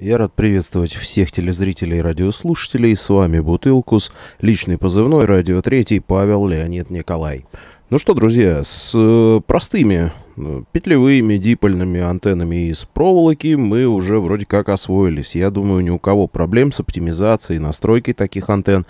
Я рад приветствовать всех телезрителей и радиослушателей. С вами Бутылкус, личный позывной, радио 3, Павел Леонид Николай. Ну что, друзья, с э, простыми э, петлевыми дипольными антеннами из проволоки мы уже вроде как освоились. Я думаю, ни у кого проблем с оптимизацией и настройкой таких антенн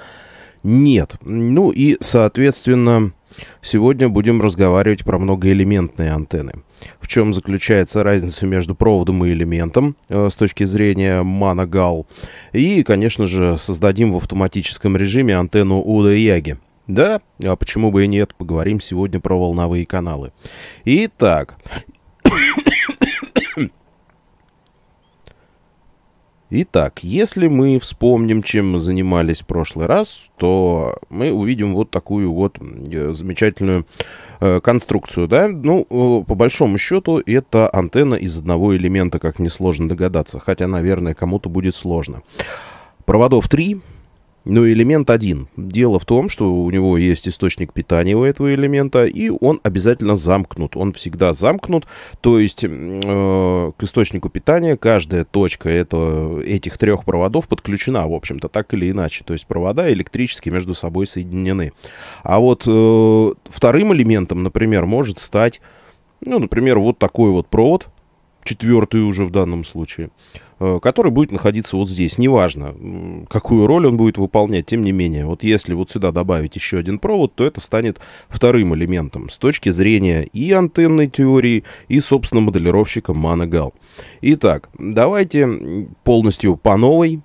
нет. Ну и, соответственно, Сегодня будем разговаривать про многоэлементные антенны. В чем заключается разница между проводом и элементом э, с точки зрения Манагал. И, конечно же, создадим в автоматическом режиме антенну Уда Яги. Да, а почему бы и нет, поговорим сегодня про волновые каналы. Итак, Итак, если мы вспомним, чем мы занимались в прошлый раз, то мы увидим вот такую вот э, замечательную э, конструкцию, да? Ну, э, по большому счету, это антенна из одного элемента, как несложно догадаться, хотя, наверное, кому-то будет сложно. Проводов 3, но ну, элемент один. Дело в том, что у него есть источник питания у этого элемента, и он обязательно замкнут. Он всегда замкнут, то есть э, к источнику питания каждая точка этого, этих трех проводов подключена, в общем-то, так или иначе. То есть провода электрически между собой соединены. А вот э, вторым элементом, например, может стать, ну, например, вот такой вот провод, четвертый уже в данном случае, э, который будет находиться вот здесь. Неважно, какую роль он будет выполнять, тем не менее, вот если вот сюда добавить еще один провод, то это станет вторым элементом с точки зрения и антенной теории, и, собственно, моделировщика Манагал. Итак, давайте полностью по новой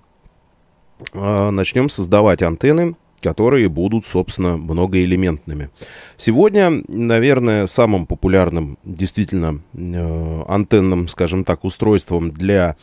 э, начнем создавать антенны которые будут, собственно, многоэлементными. Сегодня, наверное, самым популярным действительно э, антенным, скажем так, устройством для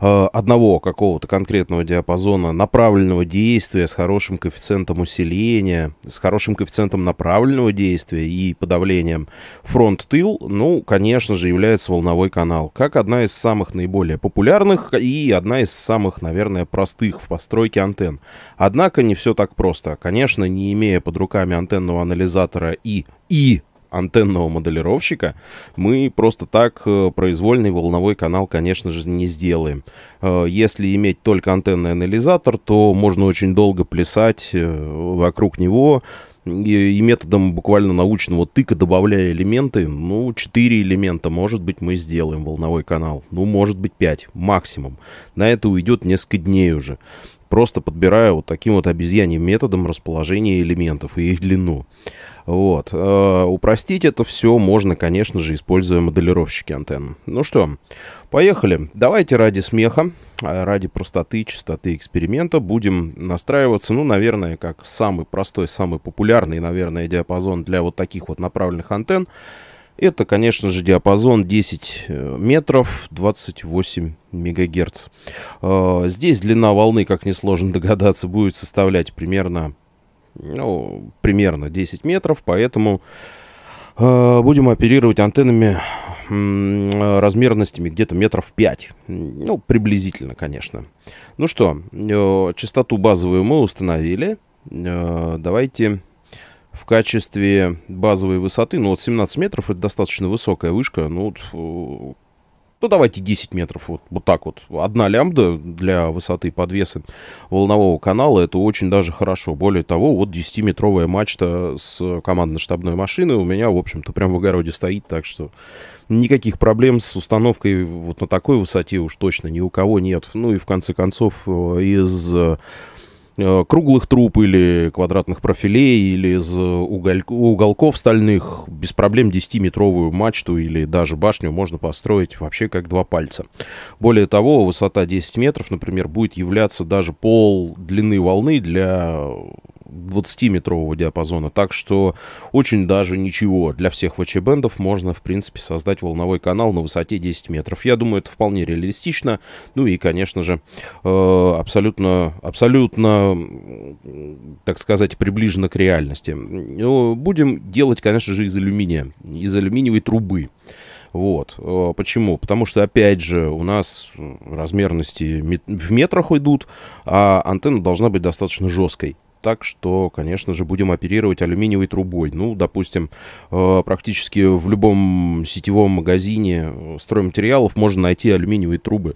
Э, одного какого-то конкретного диапазона направленного действия с хорошим коэффициентом усиления, с хорошим коэффициентом направленного действия и подавлением фронт-тыл, ну, конечно же, является волновой канал, как одна из самых наиболее популярных и одна из самых, наверное, простых в постройке антенн. Однако не все так просто. Конечно, не имея под руками антенного анализатора и и антенного моделировщика, мы просто так э, произвольный волновой канал, конечно же, не сделаем. Э, если иметь только антенный анализатор, то можно очень долго плясать э, вокруг него, и методом буквально научного тыка, добавляя элементы, ну, 4 элемента, может быть, мы сделаем волновой канал. Ну, может быть, 5 максимум. На это уйдет несколько дней уже. Просто подбирая вот таким вот обезьяньим методом расположение элементов и их длину. Вот. Э, упростить это все можно, конечно же, используя моделировщики антенн. Ну что, поехали. Давайте ради смеха, а, ради простоты, чистоты эксперимента будем настраиваться, ну, наверное, как самый простой, самый популярный, наверное, диапазон для вот таких вот направленных антенн. Это, конечно же, диапазон 10 э, метров, 28 мегагерц. Э, здесь длина волны, как несложно догадаться, будет составлять примерно ну, примерно 10 метров, поэтому э, будем оперировать антеннами э, размерностями где-то метров 5. Ну, приблизительно, конечно. Ну что, э, частоту базовую мы установили. Э, давайте в качестве базовой высоты, ну вот 17 метров это достаточно высокая вышка, ну вот ну давайте 10 метров, вот, вот так вот. Одна лямбда для высоты подвеса волнового канала, это очень даже хорошо. Более того, вот 10-метровая мачта с командно-штабной машины у меня, в общем-то, прям в огороде стоит, так что никаких проблем с установкой вот на такой высоте уж точно ни у кого нет. Ну и в конце концов э, из Э, круглых труб или квадратных профилей, или из э, уголь- уголков стальных, без проблем 10-метровую мачту или даже башню можно построить вообще как два пальца. Более того, высота 10 метров, например, будет являться даже пол длины волны для 20-метрового диапазона. Так что очень даже ничего. Для всех ВЧ-бендов можно, в принципе, создать волновой канал на высоте 10 метров. Я думаю, это вполне реалистично. Ну и, конечно же, э, абсолютно, абсолютно, так сказать, приближено к реальности. Э, будем делать, конечно же, из алюминия, из алюминиевой трубы. Вот. Э, почему? Потому что, опять же, у нас размерности в метрах идут, а антенна должна быть достаточно жесткой так, что, конечно же, будем оперировать алюминиевой трубой. Ну, допустим, э, практически в любом сетевом магазине э, стройматериалов можно найти алюминиевые трубы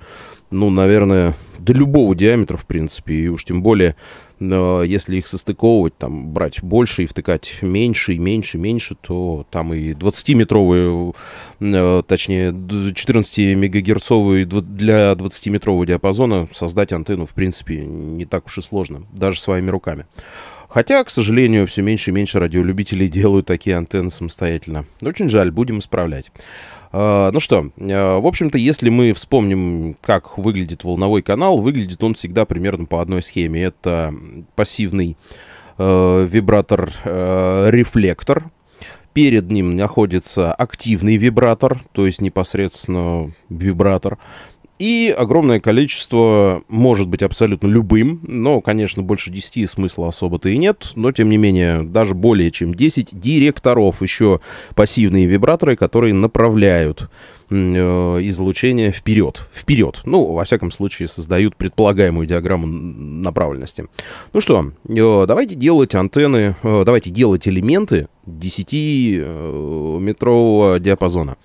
ну, наверное, до любого диаметра, в принципе, и уж тем более, э, если их состыковывать, там, брать больше и втыкать меньше, и меньше, и меньше, то там и 20-метровые, э, точнее, 14-мегагерцовые для 20-метрового диапазона создать антенну, в принципе, не так уж и сложно, даже своими руками. Хотя, к сожалению, все меньше и меньше радиолюбителей делают такие антенны самостоятельно. Очень жаль, будем исправлять. А, ну что, а, в общем-то, если мы вспомним, как выглядит волновой канал, выглядит он всегда примерно по одной схеме. Это пассивный э, вибратор-рефлектор. Э, Перед ним находится активный вибратор, то есть непосредственно вибратор. И огромное количество может быть абсолютно любым, но, конечно, больше 10 смысла особо-то и нет, но, тем не менее, даже более чем 10 директоров, еще пассивные вибраторы, которые направляют э, излучение вперед. Вперед. Ну, во всяком случае, создают предполагаемую диаграмму направленности. Ну что, э, давайте делать антенны, э, давайте делать элементы 10-метрового диапазона.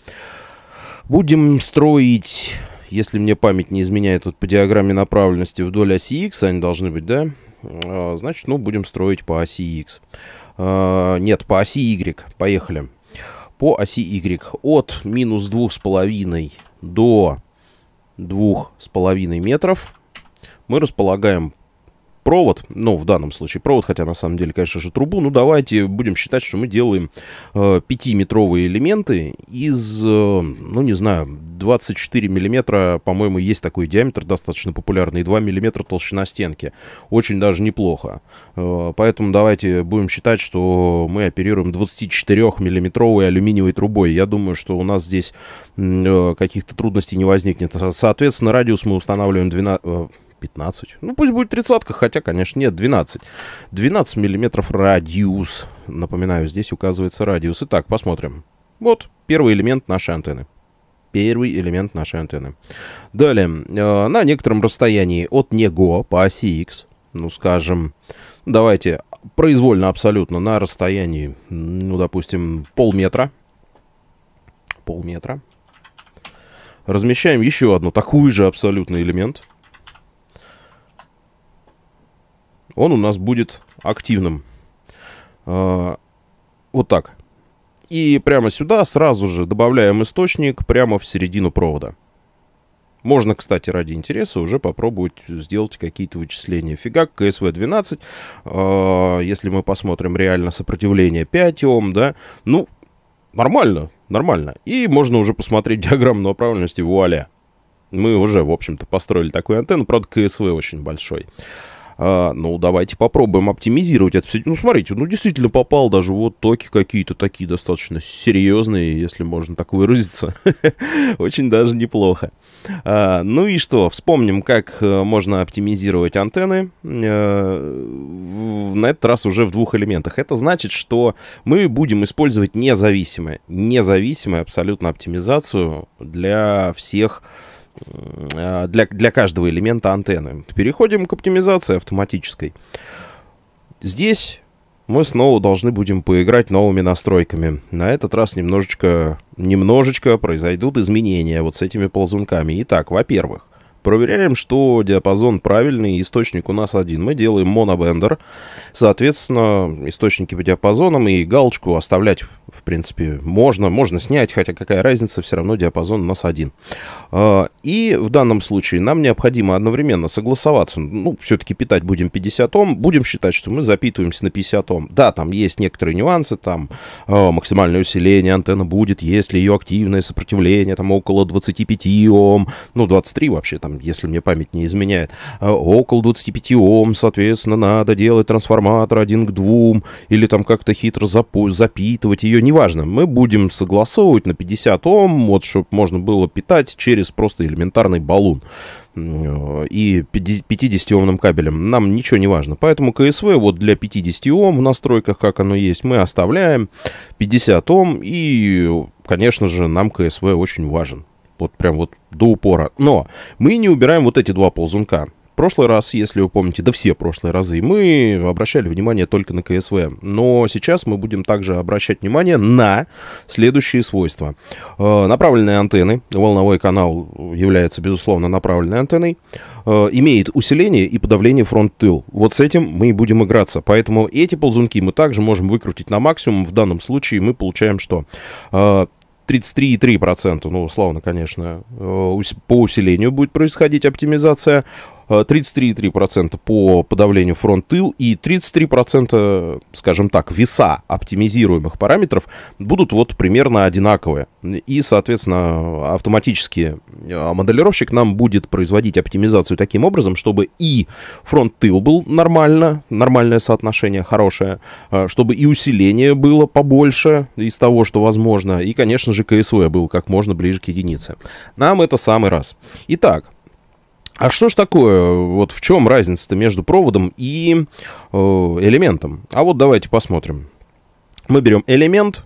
Будем строить если мне память не изменяет, вот по диаграмме направленности вдоль оси X они должны быть, да? А, значит, ну, будем строить по оси X. А, нет, по оси Y. Поехали. По оси Y. От минус 2,5 до 2,5 метров мы располагаем провод, ну, в данном случае провод, хотя на самом деле, конечно же, трубу, ну, давайте будем считать, что мы делаем э, 5-метровые элементы из, э, ну, не знаю, 24 миллиметра, по-моему, есть такой диаметр достаточно популярный, и 2 миллиметра толщина стенки. Очень даже неплохо. Э, поэтому давайте будем считать, что мы оперируем 24-миллиметровой алюминиевой трубой. Я думаю, что у нас здесь э, каких-то трудностей не возникнет. Соответственно, радиус мы устанавливаем 12... Э, 15. Ну, пусть будет тридцатка, хотя, конечно, нет, 12. 12 миллиметров радиус. Напоминаю, здесь указывается радиус. Итак, посмотрим. Вот первый элемент нашей антенны. Первый элемент нашей антенны. Далее, э, на некотором расстоянии от него по оси X, ну, скажем, давайте произвольно абсолютно на расстоянии, ну, допустим, полметра, полметра, размещаем еще одну такую же абсолютный элемент – он у нас будет активным. А, вот так. И прямо сюда сразу же добавляем источник прямо в середину провода. Можно, кстати, ради интереса уже попробовать сделать какие-то вычисления. Фига, КСВ-12, э, а, если мы посмотрим реально сопротивление 5 Ом, да, ну, нормально, нормально. И можно уже посмотреть диаграмму направленности, вуаля. Мы уже, в общем-то, построили такую антенну, правда, КСВ очень большой а, ну, давайте попробуем оптимизировать это все. Ну, смотрите, ну, действительно попал даже вот токи какие-то такие достаточно серьезные, если можно так выразиться. Очень даже неплохо. А, ну и что, вспомним, как э, можно оптимизировать антенны. А, на этот раз уже в двух элементах. Это значит, что мы будем использовать независимое, независимую абсолютно оптимизацию для всех Э, для, для каждого элемента антенны. Переходим к оптимизации автоматической. Здесь мы снова должны будем поиграть новыми настройками. На этот раз немножечко, немножечко произойдут изменения вот с этими ползунками. Итак, во-первых, Проверяем, что диапазон правильный, источник у нас один. Мы делаем монобендер. Соответственно, источники по диапазонам и галочку оставлять, в принципе, можно. Можно снять, хотя какая разница, все равно диапазон у нас один. А, и в данном случае нам необходимо одновременно согласоваться. Ну, все-таки питать будем 50 Ом. Будем считать, что мы запитываемся на 50 Ом. Да, там есть некоторые нюансы, там а, максимальное усиление антенны будет, есть ли ее активное сопротивление, там около 25 Ом. Ну, 23 вообще там если мне память не изменяет, а около 25 Ом, соответственно, надо делать трансформатор один к двум, или там как-то хитро запу- запитывать ее, неважно. Мы будем согласовывать на 50 Ом, вот, чтобы можно было питать через просто элементарный баллон э, и 50-омным кабелем. Нам ничего не важно. Поэтому КСВ вот для 50 Ом в настройках, как оно есть, мы оставляем 50 Ом. И, конечно же, нам КСВ очень важен. Вот прям вот до упора. Но мы не убираем вот эти два ползунка. В прошлый раз, если вы помните, да все прошлые разы, мы обращали внимание только на КСВ. Но сейчас мы будем также обращать внимание на следующие свойства. Э, направленные антенны. Волновой канал является, безусловно, направленной антенной. Э, имеет усиление и подавление фронт-тыл. Вот с этим мы и будем играться. Поэтому эти ползунки мы также можем выкрутить на максимум. В данном случае мы получаем что? Э, 33,3%, ну, условно, конечно, э, по усилению будет происходить оптимизация. 33,3% э, по подавлению фронт-тыл и 33%, скажем так, веса оптимизируемых параметров будут вот примерно одинаковые. И, соответственно, автоматически э, моделировщик нам будет производить оптимизацию таким образом, чтобы и фронт-тыл был нормально, нормальное соотношение хорошее, э, чтобы и усиление было побольше из того, что возможно, и, конечно же, КСВ был как можно ближе к единице. Нам это самый раз. Итак, а что ж такое? Вот в чем разница-то между проводом и э, элементом? А вот давайте посмотрим. Мы берем элемент,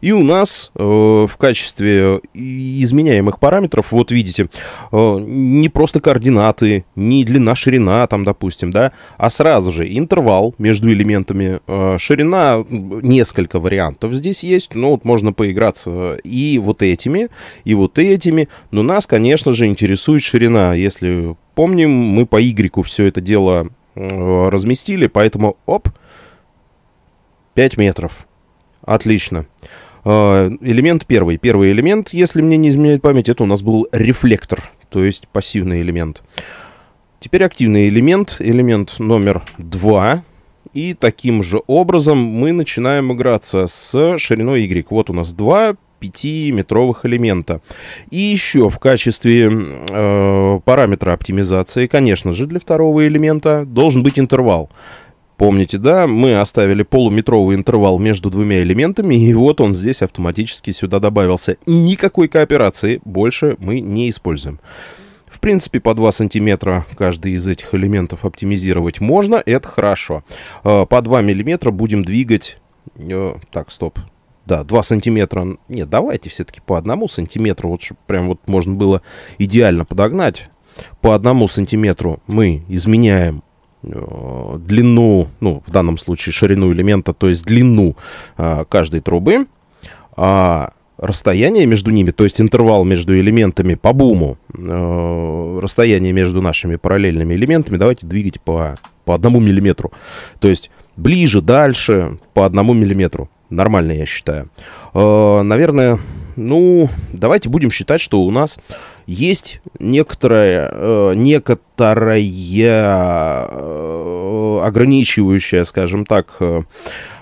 и у нас э, в качестве э, изменяемых параметров, вот видите, э, не просто координаты, не длина, ширина там, допустим, да, а сразу же интервал между элементами. Э, ширина, несколько вариантов здесь есть, но вот можно поиграться и вот этими, и вот этими. Но нас, конечно же, интересует ширина. Если помним, мы по Y все это дело э, разместили, поэтому, оп, 5 метров. Отлично. А, элемент первый. Первый элемент, если мне не изменяет память, это у нас был рефлектор, то есть пассивный элемент. Теперь активный элемент, элемент номер два, И таким же образом мы начинаем играться с шириной Y. Вот у нас два 5-метровых элемента. И еще в качестве э, параметра оптимизации, конечно же, для второго элемента должен быть интервал. Помните, да, мы оставили полуметровый интервал между двумя элементами, и вот он здесь автоматически сюда добавился. Никакой кооперации больше мы не используем. В принципе, по 2 сантиметра каждый из этих элементов оптимизировать можно, это хорошо. Э, по 2 миллиметра будем двигать... Э, так, стоп. Да, 2 сантиметра. Нет, давайте все-таки по одному сантиметру, вот чтобы прям вот можно было идеально подогнать. По одному сантиметру мы изменяем Э, длину, ну, в данном случае ширину элемента, то есть длину а, каждой трубы, а расстояние между ними, то есть интервал между элементами по буму, а, расстояние между нашими параллельными элементами, давайте двигать по, по одному миллиметру. То есть ближе, дальше, по одному миллиметру. Нормально, я считаю. А, наверное, ну, давайте будем считать, что у нас есть некоторая, э, некоторая э, ограничивающая, скажем так, э,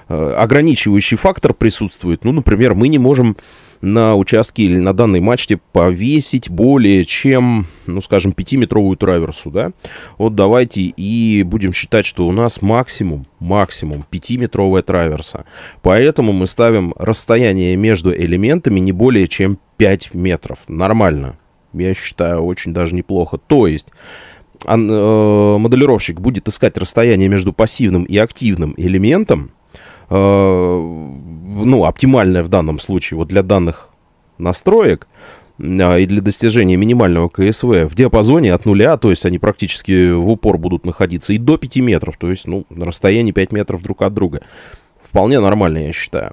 ограничивающий фактор присутствует. Ну, например, мы не можем на участке или на данной мачте повесить более чем, ну, скажем, 5-метровую траверсу, да? Вот давайте и будем считать, что у нас максимум, максимум 5-метровая траверса. Поэтому мы ставим расстояние между элементами не более чем 5 метров. Нормально я считаю, очень даже неплохо. То есть э, моделировщик будет искать расстояние между пассивным и активным элементом, э, ну, оптимальное в данном случае вот для данных настроек, э, и для достижения минимального КСВ в диапазоне от нуля, то есть они практически в упор будут находиться, и до 5 метров, то есть ну, на расстоянии 5 метров друг от друга. Вполне нормально, я считаю.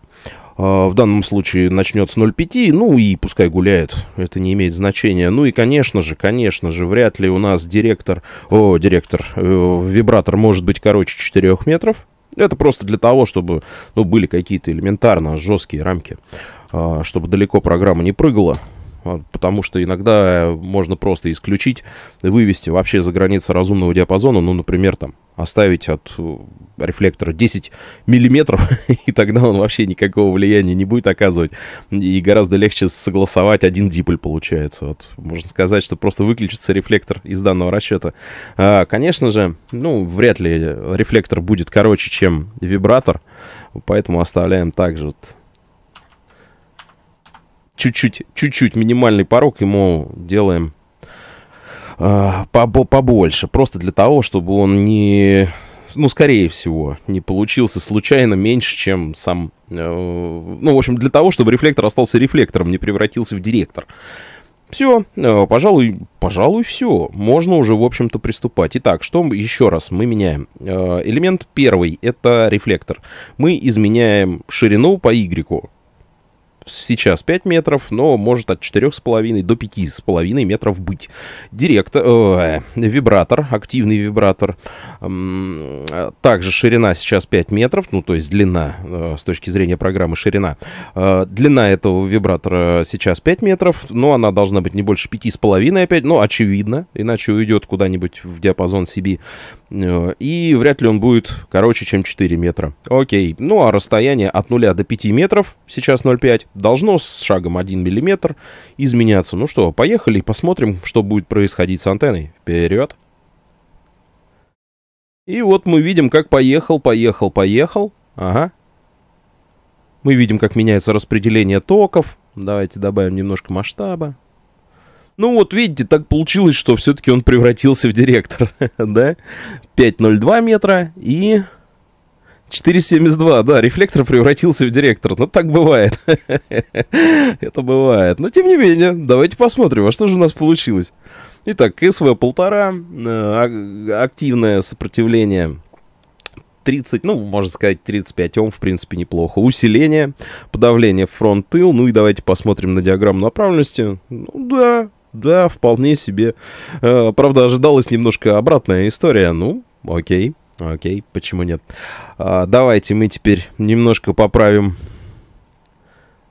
А, в данном случае начнет с 0,5, ну и пускай гуляет, это не имеет значения. Ну и, конечно же, конечно же, вряд ли у нас директор, о, директор, э, вибратор может быть короче 4 метров. Это просто для того, чтобы ну, были какие-то элементарно жесткие рамки, э, чтобы далеко программа не прыгала. А, потому что иногда э, можно просто исключить, вывести вообще за границы разумного диапазона, ну, например, там, оставить от э, рефлектора 10 миллиметров, и тогда он вообще никакого влияния не будет оказывать. И гораздо легче согласовать один диполь получается. Вот, можно сказать, что просто выключится рефлектор из данного расчета. А, конечно же, ну, вряд ли рефлектор будет короче, чем вибратор, поэтому оставляем также вот чуть-чуть, чуть-чуть минимальный порог ему делаем э, побольше. Просто для того, чтобы он не, ну, скорее всего, не получился случайно меньше, чем сам... Э, ну, в общем, для того, чтобы рефлектор остался рефлектором, не превратился в директор. Все, э, пожалуй, пожалуй, все. Можно уже, в общем-то, приступать. Итак, что еще раз мы меняем? элемент первый — это рефлектор. Мы изменяем ширину по Y сейчас 5 метров, но может от 4,5 до 5,5 метров быть. Директ, э, вибратор, активный вибратор. также ширина сейчас 5 метров, ну то есть длина э, с точки зрения программы ширина. Э, длина этого вибратора сейчас 5 метров, но она должна быть не больше 5,5 опять, ну очевидно, иначе уйдет куда-нибудь в диапазон себе. Э, и вряд ли он будет короче, чем 4 метра. Окей, ну а расстояние от 0 до 5 метров, сейчас 0,5, должно с шагом 1 мм изменяться. Ну что, поехали посмотрим, что будет происходить с антенной. Вперед! И вот мы видим, как поехал, поехал, поехал. Ага. Мы видим, как меняется распределение токов. Давайте добавим немножко масштаба. Ну вот, видите, так получилось, что все-таки он превратился в директор, да? 5,02 метра и 472, да, рефлектор превратился в директор. Ну, так бывает. Это бывает. Но, тем не менее, давайте посмотрим, а что же у нас получилось. Итак, ксв полтора, э, активное сопротивление 30, ну, можно сказать, 35 Ом, в принципе, неплохо. Усиление, подавление фронт-тыл. Ну и давайте посмотрим на диаграмму направленности. Ну да, да, вполне себе. Э, правда, ожидалась немножко обратная история. Ну, окей. Окей, почему нет? А, давайте мы теперь немножко поправим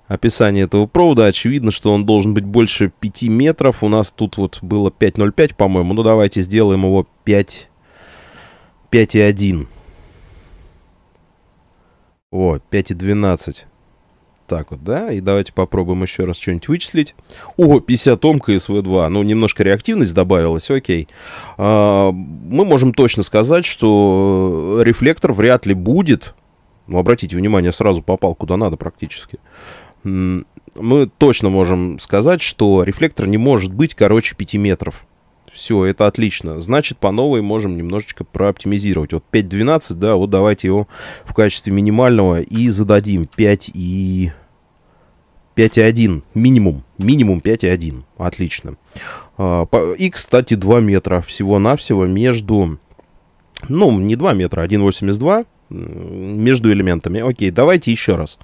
описание этого провода. Очевидно, что он должен быть больше 5 метров. У нас тут вот было 5.05, по-моему. Ну, давайте сделаем его 5... 5.1. О, 5.12 так вот, да? И давайте попробуем еще раз что-нибудь вычислить. О, 50 омка СВ2. Ну, немножко реактивность добавилась, окей. А, мы можем точно сказать, что э, рефлектор вряд ли будет. Ну, обратите внимание, сразу попал куда надо практически. Мы точно можем сказать, что рефлектор не может быть короче 5 метров. Все, это отлично. Значит, по новой можем немножечко прооптимизировать. Вот 5.12, да, вот давайте его в качестве минимального и зададим 5 и... 5,1 минимум. Минимум 5,1. Отлично. А, и, кстати, 2 метра всего-навсего между... Ну, не 2 метра, 1,82 а между элементами. Окей, давайте еще раз.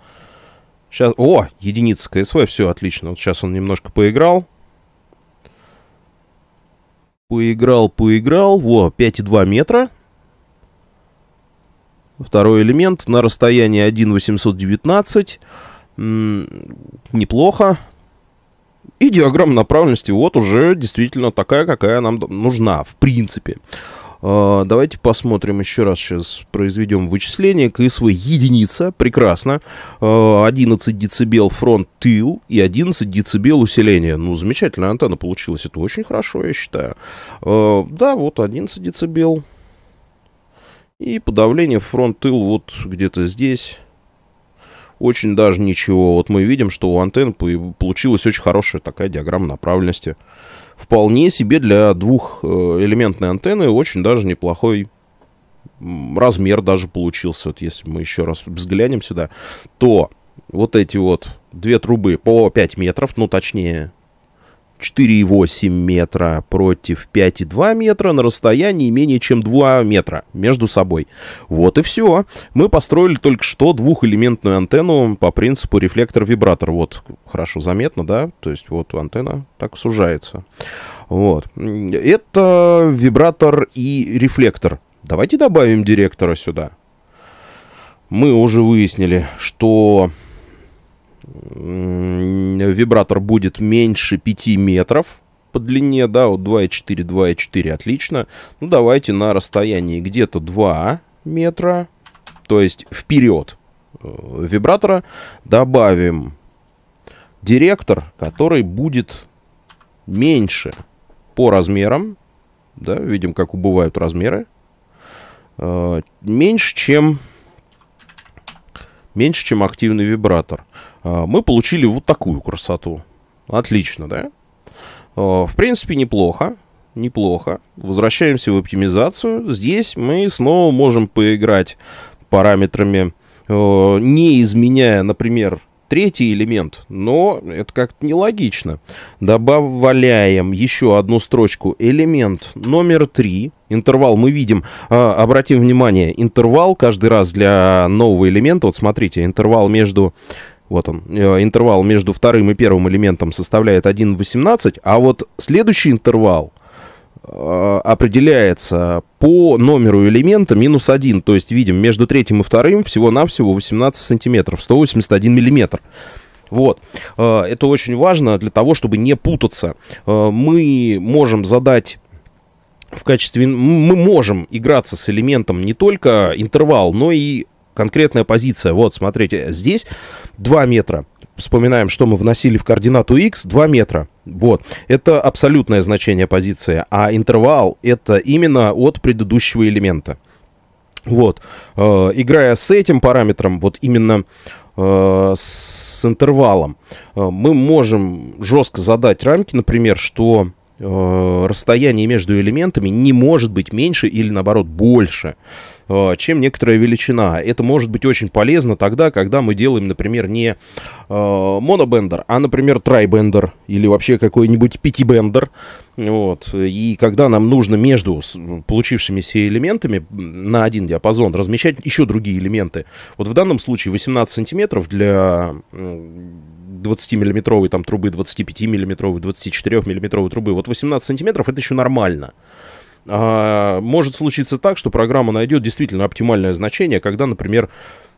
Сейчас... О, единица КСВ, все отлично. Вот сейчас он немножко поиграл. Поиграл, поиграл. Во, 5,2 метра. Второй элемент на расстоянии 1,819 неплохо. И диаграмма направленности вот уже действительно такая, какая нам нужна, в принципе. А, давайте посмотрим еще раз. Сейчас произведем вычисление. КСВ единица. Прекрасно. 11 а, децибел фронт-тыл и 11 децибел усиления. Ну, замечательная антенна получилась. Это очень хорошо, я считаю. А, да, вот 11 децибел. И подавление фронт-тыл вот где-то здесь очень даже ничего. Вот мы видим, что у антенн получилась очень хорошая такая диаграмма направленности. Вполне себе для двухэлементной э, антенны очень даже неплохой размер даже получился. Вот если мы еще раз взглянем сюда, то вот эти вот две трубы по 5 метров, ну точнее 4,8 метра против 5,2 метра на расстоянии менее чем 2 метра между собой. Вот и все. Мы построили только что двухэлементную антенну по принципу рефлектор-вибратор. Вот, хорошо заметно, да? То есть вот антенна так сужается. Вот. Это вибратор и рефлектор. Давайте добавим директора сюда. Мы уже выяснили, что вибратор будет меньше 5 метров по длине, да, вот 2,4, 2,4, отлично. Ну, давайте на расстоянии где-то 2 метра, то есть вперед э, вибратора, добавим директор, который будет меньше по размерам, да, видим, как убывают размеры, э, меньше, чем, меньше, чем активный вибратор. А, мы получили вот такую красоту. Отлично, да? А, в принципе, неплохо. Неплохо. Возвращаемся в оптимизацию. Здесь мы снова можем поиграть параметрами, а, не изменяя, например, третий элемент, но это как-то нелогично. Добавляем еще одну строчку. Элемент номер три. Интервал мы видим, обратим внимание, интервал каждый раз для нового элемента, вот смотрите, интервал между вот он. Э, интервал между вторым и первым элементом составляет 1,18, а вот следующий интервал э, определяется по номеру элемента минус 1. То есть, видим, между третьим и вторым всего-навсего 18 сантиметров, 181 миллиметр. Вот. Э, это очень важно для того, чтобы не путаться. Мы можем задать в качестве... Мы можем играться с элементом не только интервал, но и конкретная позиция. Вот, смотрите, здесь 2 метра. Вспоминаем, что мы вносили в координату x, 2 метра. Вот, это абсолютное значение позиции, а интервал это именно от предыдущего элемента. Вот, э, играя с этим параметром, вот именно э, с интервалом, э, мы можем жестко задать рамки, например, что э, расстояние между элементами не может быть меньше или наоборот больше. Э, чем некоторая величина. Это может быть очень полезно тогда, когда мы делаем, например, не э, монобендер, а, например, трайбендер или вообще какой-нибудь пятибендер. Вот. И когда нам нужно между получившимися элементами на один диапазон размещать еще другие элементы. Вот в данном случае 18 сантиметров для 20-миллиметровой там, трубы, 25-миллиметровой, 24-миллиметровой трубы. Вот 18 сантиметров это еще нормально. А, может случиться так, что программа найдет действительно оптимальное значение, когда, например,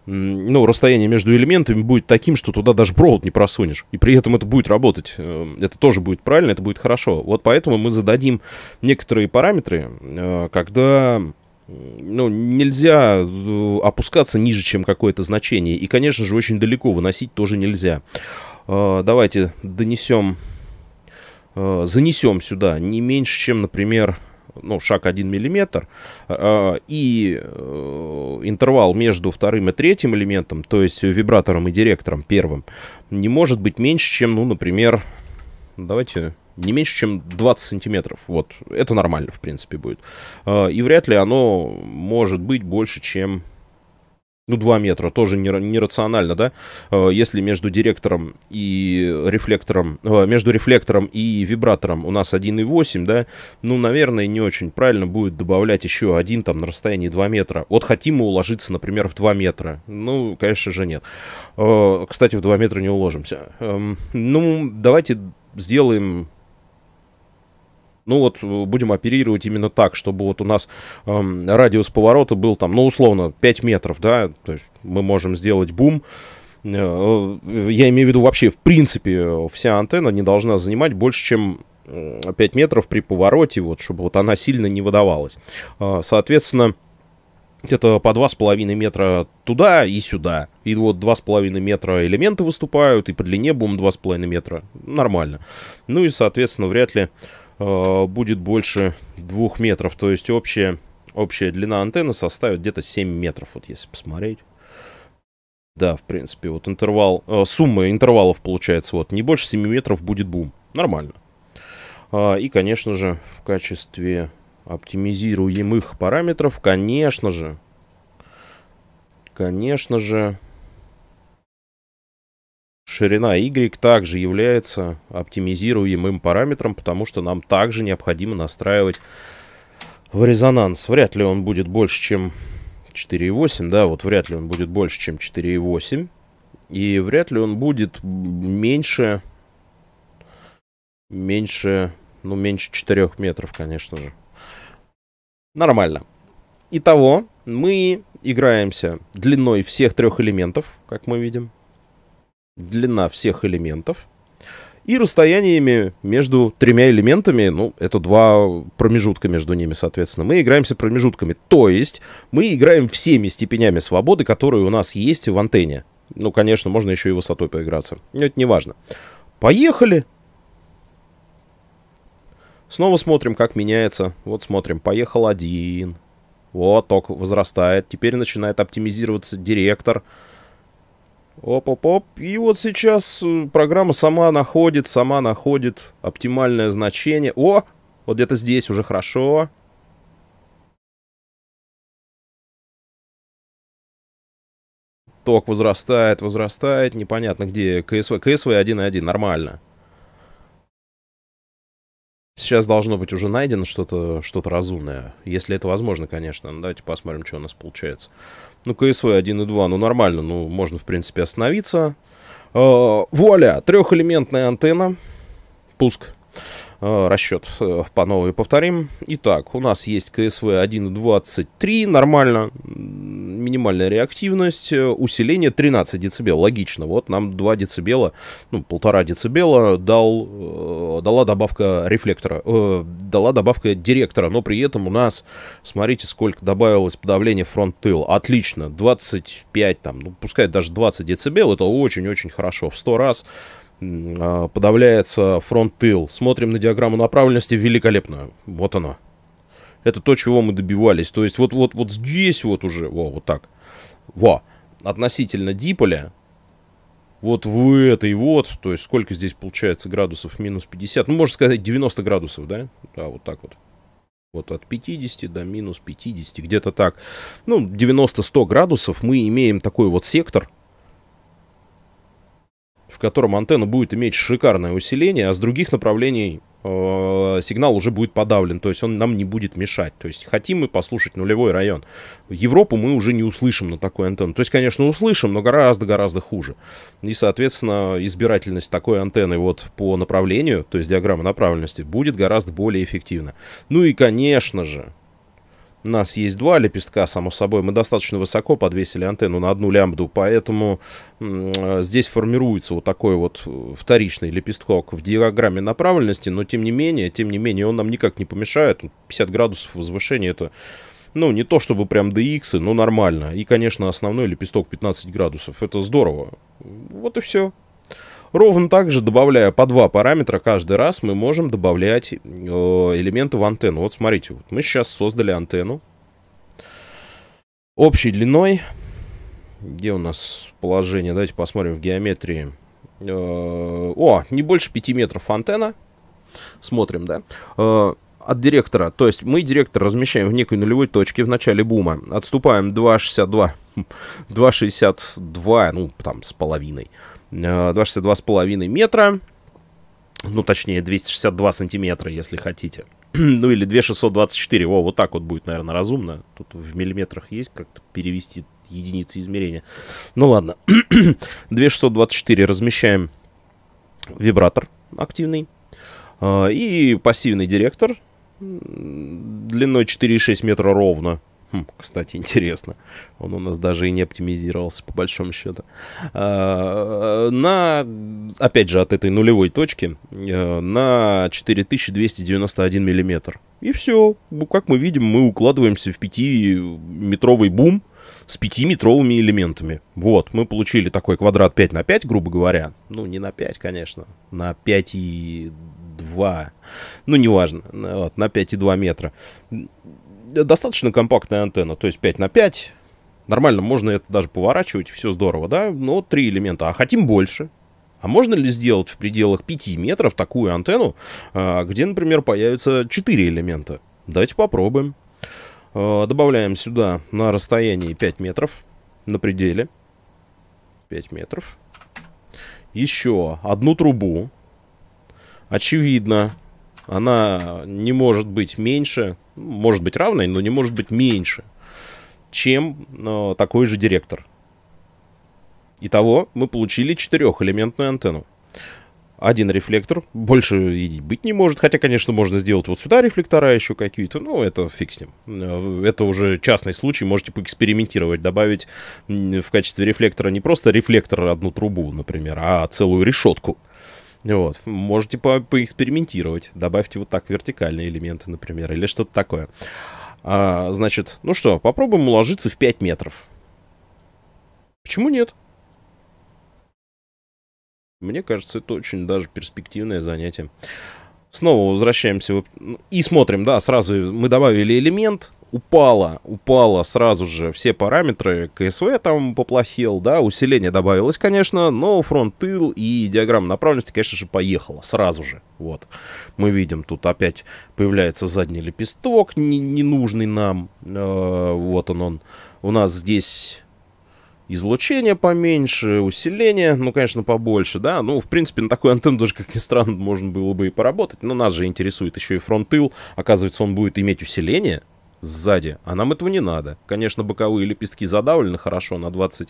ну, расстояние между элементами будет таким, что туда даже провод не просунешь. И при этом это будет работать. Э, это тоже будет правильно, это будет хорошо. Вот поэтому мы зададим некоторые параметры, э, когда ну, нельзя э, опускаться ниже, чем какое-то значение. И, конечно же, очень далеко выносить тоже нельзя. Давайте донесем, занесем сюда не меньше, чем, например, ну, шаг 1 миллиметр, э, и э, интервал между вторым и третьим элементом, то есть вибратором и директором первым, не может быть меньше, чем, ну, например, давайте не меньше, чем 20 сантиметров. Вот, это нормально, в принципе, будет. Э, и вряд ли оно может быть больше, чем ну, 2 метра, тоже нерационально, да? Э, если между директором и рефлектором, э, между рефлектором и вибратором у нас 1,8, да, ну, наверное, не очень правильно будет добавлять еще один там на расстоянии 2 метра. Вот хотим мы уложиться, например, в 2 метра. Ну, конечно же, нет. Э, кстати, в 2 метра не уложимся. Эм, ну, давайте сделаем ну вот э, будем оперировать именно так, чтобы вот у нас эм, радиус поворота был там, ну условно, 5 метров, да, то есть мы можем сделать бум, э, э, я имею в виду вообще, в принципе, вся антенна не должна занимать больше, чем 5 метров при повороте, вот, чтобы вот она сильно не выдавалась. Соответственно, это по 2,5 метра туда и сюда. И вот 2,5 метра элементы выступают, и по длине бум 2,5 метра. Нормально. Ну и, соответственно, вряд ли Э, будет больше 2 метров. То есть общая, общая длина антенны составит где-то 7 метров, вот если посмотреть. Да, в принципе, вот интервал, э, сумма интервалов получается, вот, не больше 7 метров будет бум. Нормально. Э, и, конечно же, в качестве оптимизируемых параметров, конечно же, конечно же, Ширина Y также является оптимизируемым параметром, потому что нам также необходимо настраивать в резонанс. Вряд ли он будет больше, чем 4,8, да, вот вряд ли он будет больше, чем 4,8. И вряд ли он будет меньше, меньше, ну, меньше 4 метров, конечно же. Нормально. Итого, мы играемся длиной всех трех элементов, как мы видим длина всех элементов. И расстояниями между тремя элементами, ну, это два промежутка между ними, соответственно. Мы играемся промежутками, то есть мы играем всеми степенями свободы, которые у нас есть в антенне. Ну, конечно, можно еще и высотой поиграться, но это не важно. Поехали! Снова смотрим, как меняется. Вот смотрим, поехал один. Вот, ток возрастает. Теперь начинает оптимизироваться директор. Директор. Оп-оп-оп. И вот сейчас э, программа сама находит, сама находит оптимальное значение. О, вот где-то здесь уже хорошо. Ток возрастает, возрастает. Непонятно где КСВ. КСВ 1.1, нормально. Сейчас должно быть уже найдено что-то что разумное. Если это возможно, конечно. Ну, давайте посмотрим, что у нас получается. Ну, КСВ 1.2, ну, нормально. Ну, можно, в принципе, остановиться. Э -э, вуаля! Трехэлементная антенна. Пуск Э, расчет э, по новой повторим. Итак, у нас есть КСВ 1.23, нормально, минимальная реактивность, э, усиление 13 децибел, логично. Вот нам 2 децибела, ну, полтора децибела дал, дала добавка рефлектора, э, дала добавка директора, но при этом у нас, смотрите, сколько добавилось подавление фронт-тыл. Отлично, 25 там, ну, пускай даже 20 децибел, это очень-очень хорошо, в 100 раз а, подавляется фронт-тыл. Смотрим на диаграмму направленности, великолепно. Вот она. Это то, чего мы добивались. То есть вот, вот, вот здесь вот уже, во, вот так. Во, относительно диполя, вот в этой вот, то есть сколько здесь получается градусов, минус 50, ну, можно сказать, 90 градусов, да? Да, вот так вот. Вот от 50 до минус 50, где-то так. Ну, 90-100 градусов мы имеем такой вот сектор, в котором антенна будет иметь шикарное усиление, а с других направлений э, сигнал уже будет подавлен, то есть он нам не будет мешать. То есть хотим мы послушать нулевой район. Европу мы уже не услышим на такой антенну. То есть, конечно, услышим, но гораздо-гораздо хуже. И, соответственно, избирательность такой антенны вот по направлению, то есть диаграмма направленности, будет гораздо более эффективна. Ну и, конечно же, у нас есть два лепестка, само собой. Мы достаточно высоко подвесили антенну на одну лямбду, поэтому э, здесь формируется вот такой вот вторичный лепесток в диаграмме направленности, но тем не менее, тем не менее, он нам никак не помешает. 50 градусов возвышения это ну, не то чтобы прям DX, но нормально. И, конечно, основной лепесток 15 градусов. Это здорово. Вот и все. Ровно так же, добавляя по два параметра каждый раз, мы можем добавлять э, элементы в антенну. Вот смотрите, вот мы сейчас создали антенну общей длиной. Где у нас положение? Давайте посмотрим в геометрии. Э, о, не больше 5 метров антенна. Смотрим, да? Э, от директора. То есть мы директор размещаем в некой нулевой точке в начале бума. Отступаем 2,62. 2,62, ну, там, с половиной. 262,5 э, метра. Ну, точнее, 262 сантиметра, если хотите. ну, или 2624. О, вот так вот будет, наверное, разумно. Тут в миллиметрах есть как-то перевести единицы измерения. Ну, ладно. 2624 размещаем вибратор активный. Э, и пассивный директор длиной 4,6 метра ровно. Хм, кстати, интересно. Он у нас даже и не оптимизировался, по большому счету. А, на, опять же, от этой нулевой точки э, на 4291 миллиметр. И все. Ну, как мы видим, мы укладываемся в 5-метровый бум с 5-метровыми элементами. Вот, мы получили такой квадрат 5 на 5, грубо говоря. Ну, не на 5, конечно, на 5 и 2. Ну, неважно, вот, на 5,2 метра достаточно компактная антенна, то есть 5 на 5. Нормально, можно это даже поворачивать, все здорово, да? Но три элемента. А хотим больше. А можно ли сделать в пределах 5 метров такую антенну, а, где, например, появятся 4 элемента? Давайте попробуем. А, добавляем сюда на расстоянии 5 метров на пределе. 5 метров. Еще одну трубу. Очевидно, она не может быть меньше может быть равной, но не может быть меньше, чем э, такой же директор. Итого мы получили четырехэлементную антенну. Один рефлектор, больше и быть не может, хотя, конечно, можно сделать вот сюда рефлектора еще какие-то, но это фиг с ним. Э, это уже частный случай, можете поэкспериментировать, добавить в качестве рефлектора не просто рефлектор одну трубу, например, а целую решетку вот. Можете по поэкспериментировать. Добавьте вот так вертикальные элементы, например, или что-то такое. А, значит, ну что, попробуем уложиться в 5 метров. Почему нет? Мне кажется, это очень даже перспективное занятие. Снова возвращаемся ну, и смотрим, да, сразу мы добавили элемент, упало, упало сразу же все параметры, КСВ там поплохел, да, усиление добавилось, конечно, но фронт-тыл и диаграмма направленности, конечно же, поехала сразу же, вот. Мы видим, тут опять появляется задний лепесток, ненужный не нам, э, вот он он. У нас здесь излучение поменьше, усиление, ну, конечно, побольше, да. Ну, в принципе, на такой антенну даже, как ни странно, можно было бы и поработать. Но нас же интересует еще и фронт Оказывается, он будет иметь усиление сзади, а нам этого не надо. Конечно, боковые лепестки задавлены хорошо на 20...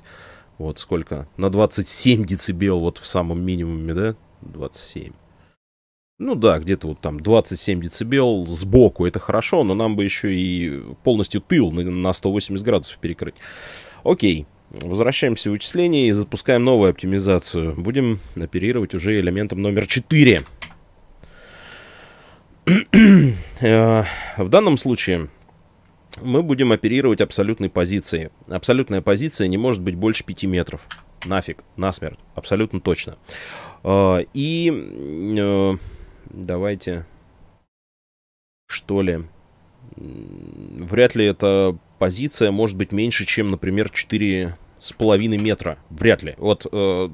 Вот сколько? На 27 децибел вот в самом минимуме, да? 27. Ну да, где-то вот там 27 децибел сбоку, это хорошо, но нам бы еще и полностью тыл на 180 градусов перекрыть. Окей. Возвращаемся в вычисление и запускаем новую оптимизацию. Будем оперировать уже элементом номер 4. Э, в данном случае мы будем оперировать абсолютной позицией. Абсолютная позиция не может быть больше 5 метров. Нафиг, насмерть, абсолютно точно. Э, и э, давайте, что ли, вряд ли это позиция может быть меньше, чем, например, 4 с половиной метра. Вряд ли. Вот э,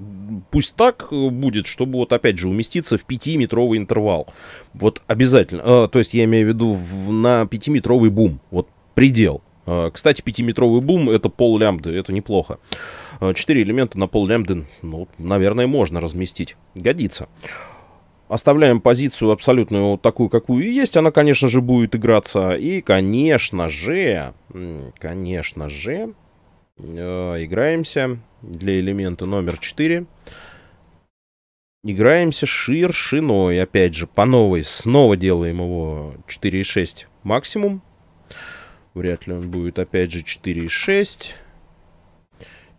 пусть так э, будет, чтобы вот опять же уместиться в 5-метровый интервал. Вот обязательно. Э, то есть я имею в виду в, на 5-метровый бум. Вот предел. Э, кстати, 5-метровый бум это пол лямбды, это неплохо. Э, четыре элемента на пол лямбды, ну, наверное, можно разместить. Годится. Оставляем позицию абсолютную вот такую, какую и есть. Она, конечно же, будет играться. И, конечно же, конечно же, э, играемся для элемента номер 4. Играемся ширшиной. Опять же, по новой. Снова делаем его 4,6 максимум. Вряд ли он будет, опять же, 4,6.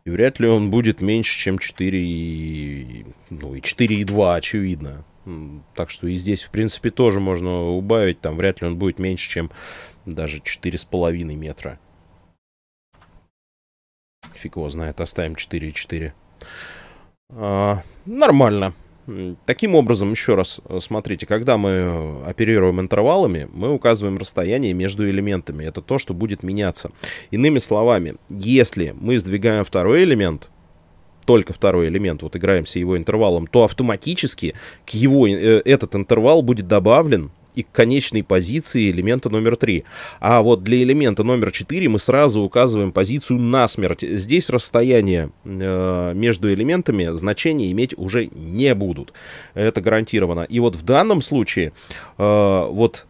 И вряд ли он будет меньше, чем 4... Ну, и 4,2, очевидно. Так что и здесь, в принципе, тоже можно убавить. Там вряд ли он будет меньше, чем даже 4,5 метра. Фиг его знает. Оставим 4,4. А, нормально. Таким образом, еще раз, э, смотрите, когда мы оперируем интервалами, мы указываем расстояние между элементами. Это то, что будет меняться. Иными словами, если мы сдвигаем второй элемент, только второй элемент, вот играемся его интервалом, то автоматически к его, э, этот интервал будет добавлен и к конечной позиции элемента номер 3. А вот для элемента номер 4 мы сразу указываем позицию насмерть. Здесь расстояние э, между элементами значения иметь уже не будут. Это гарантированно. И вот в данном случае э, вот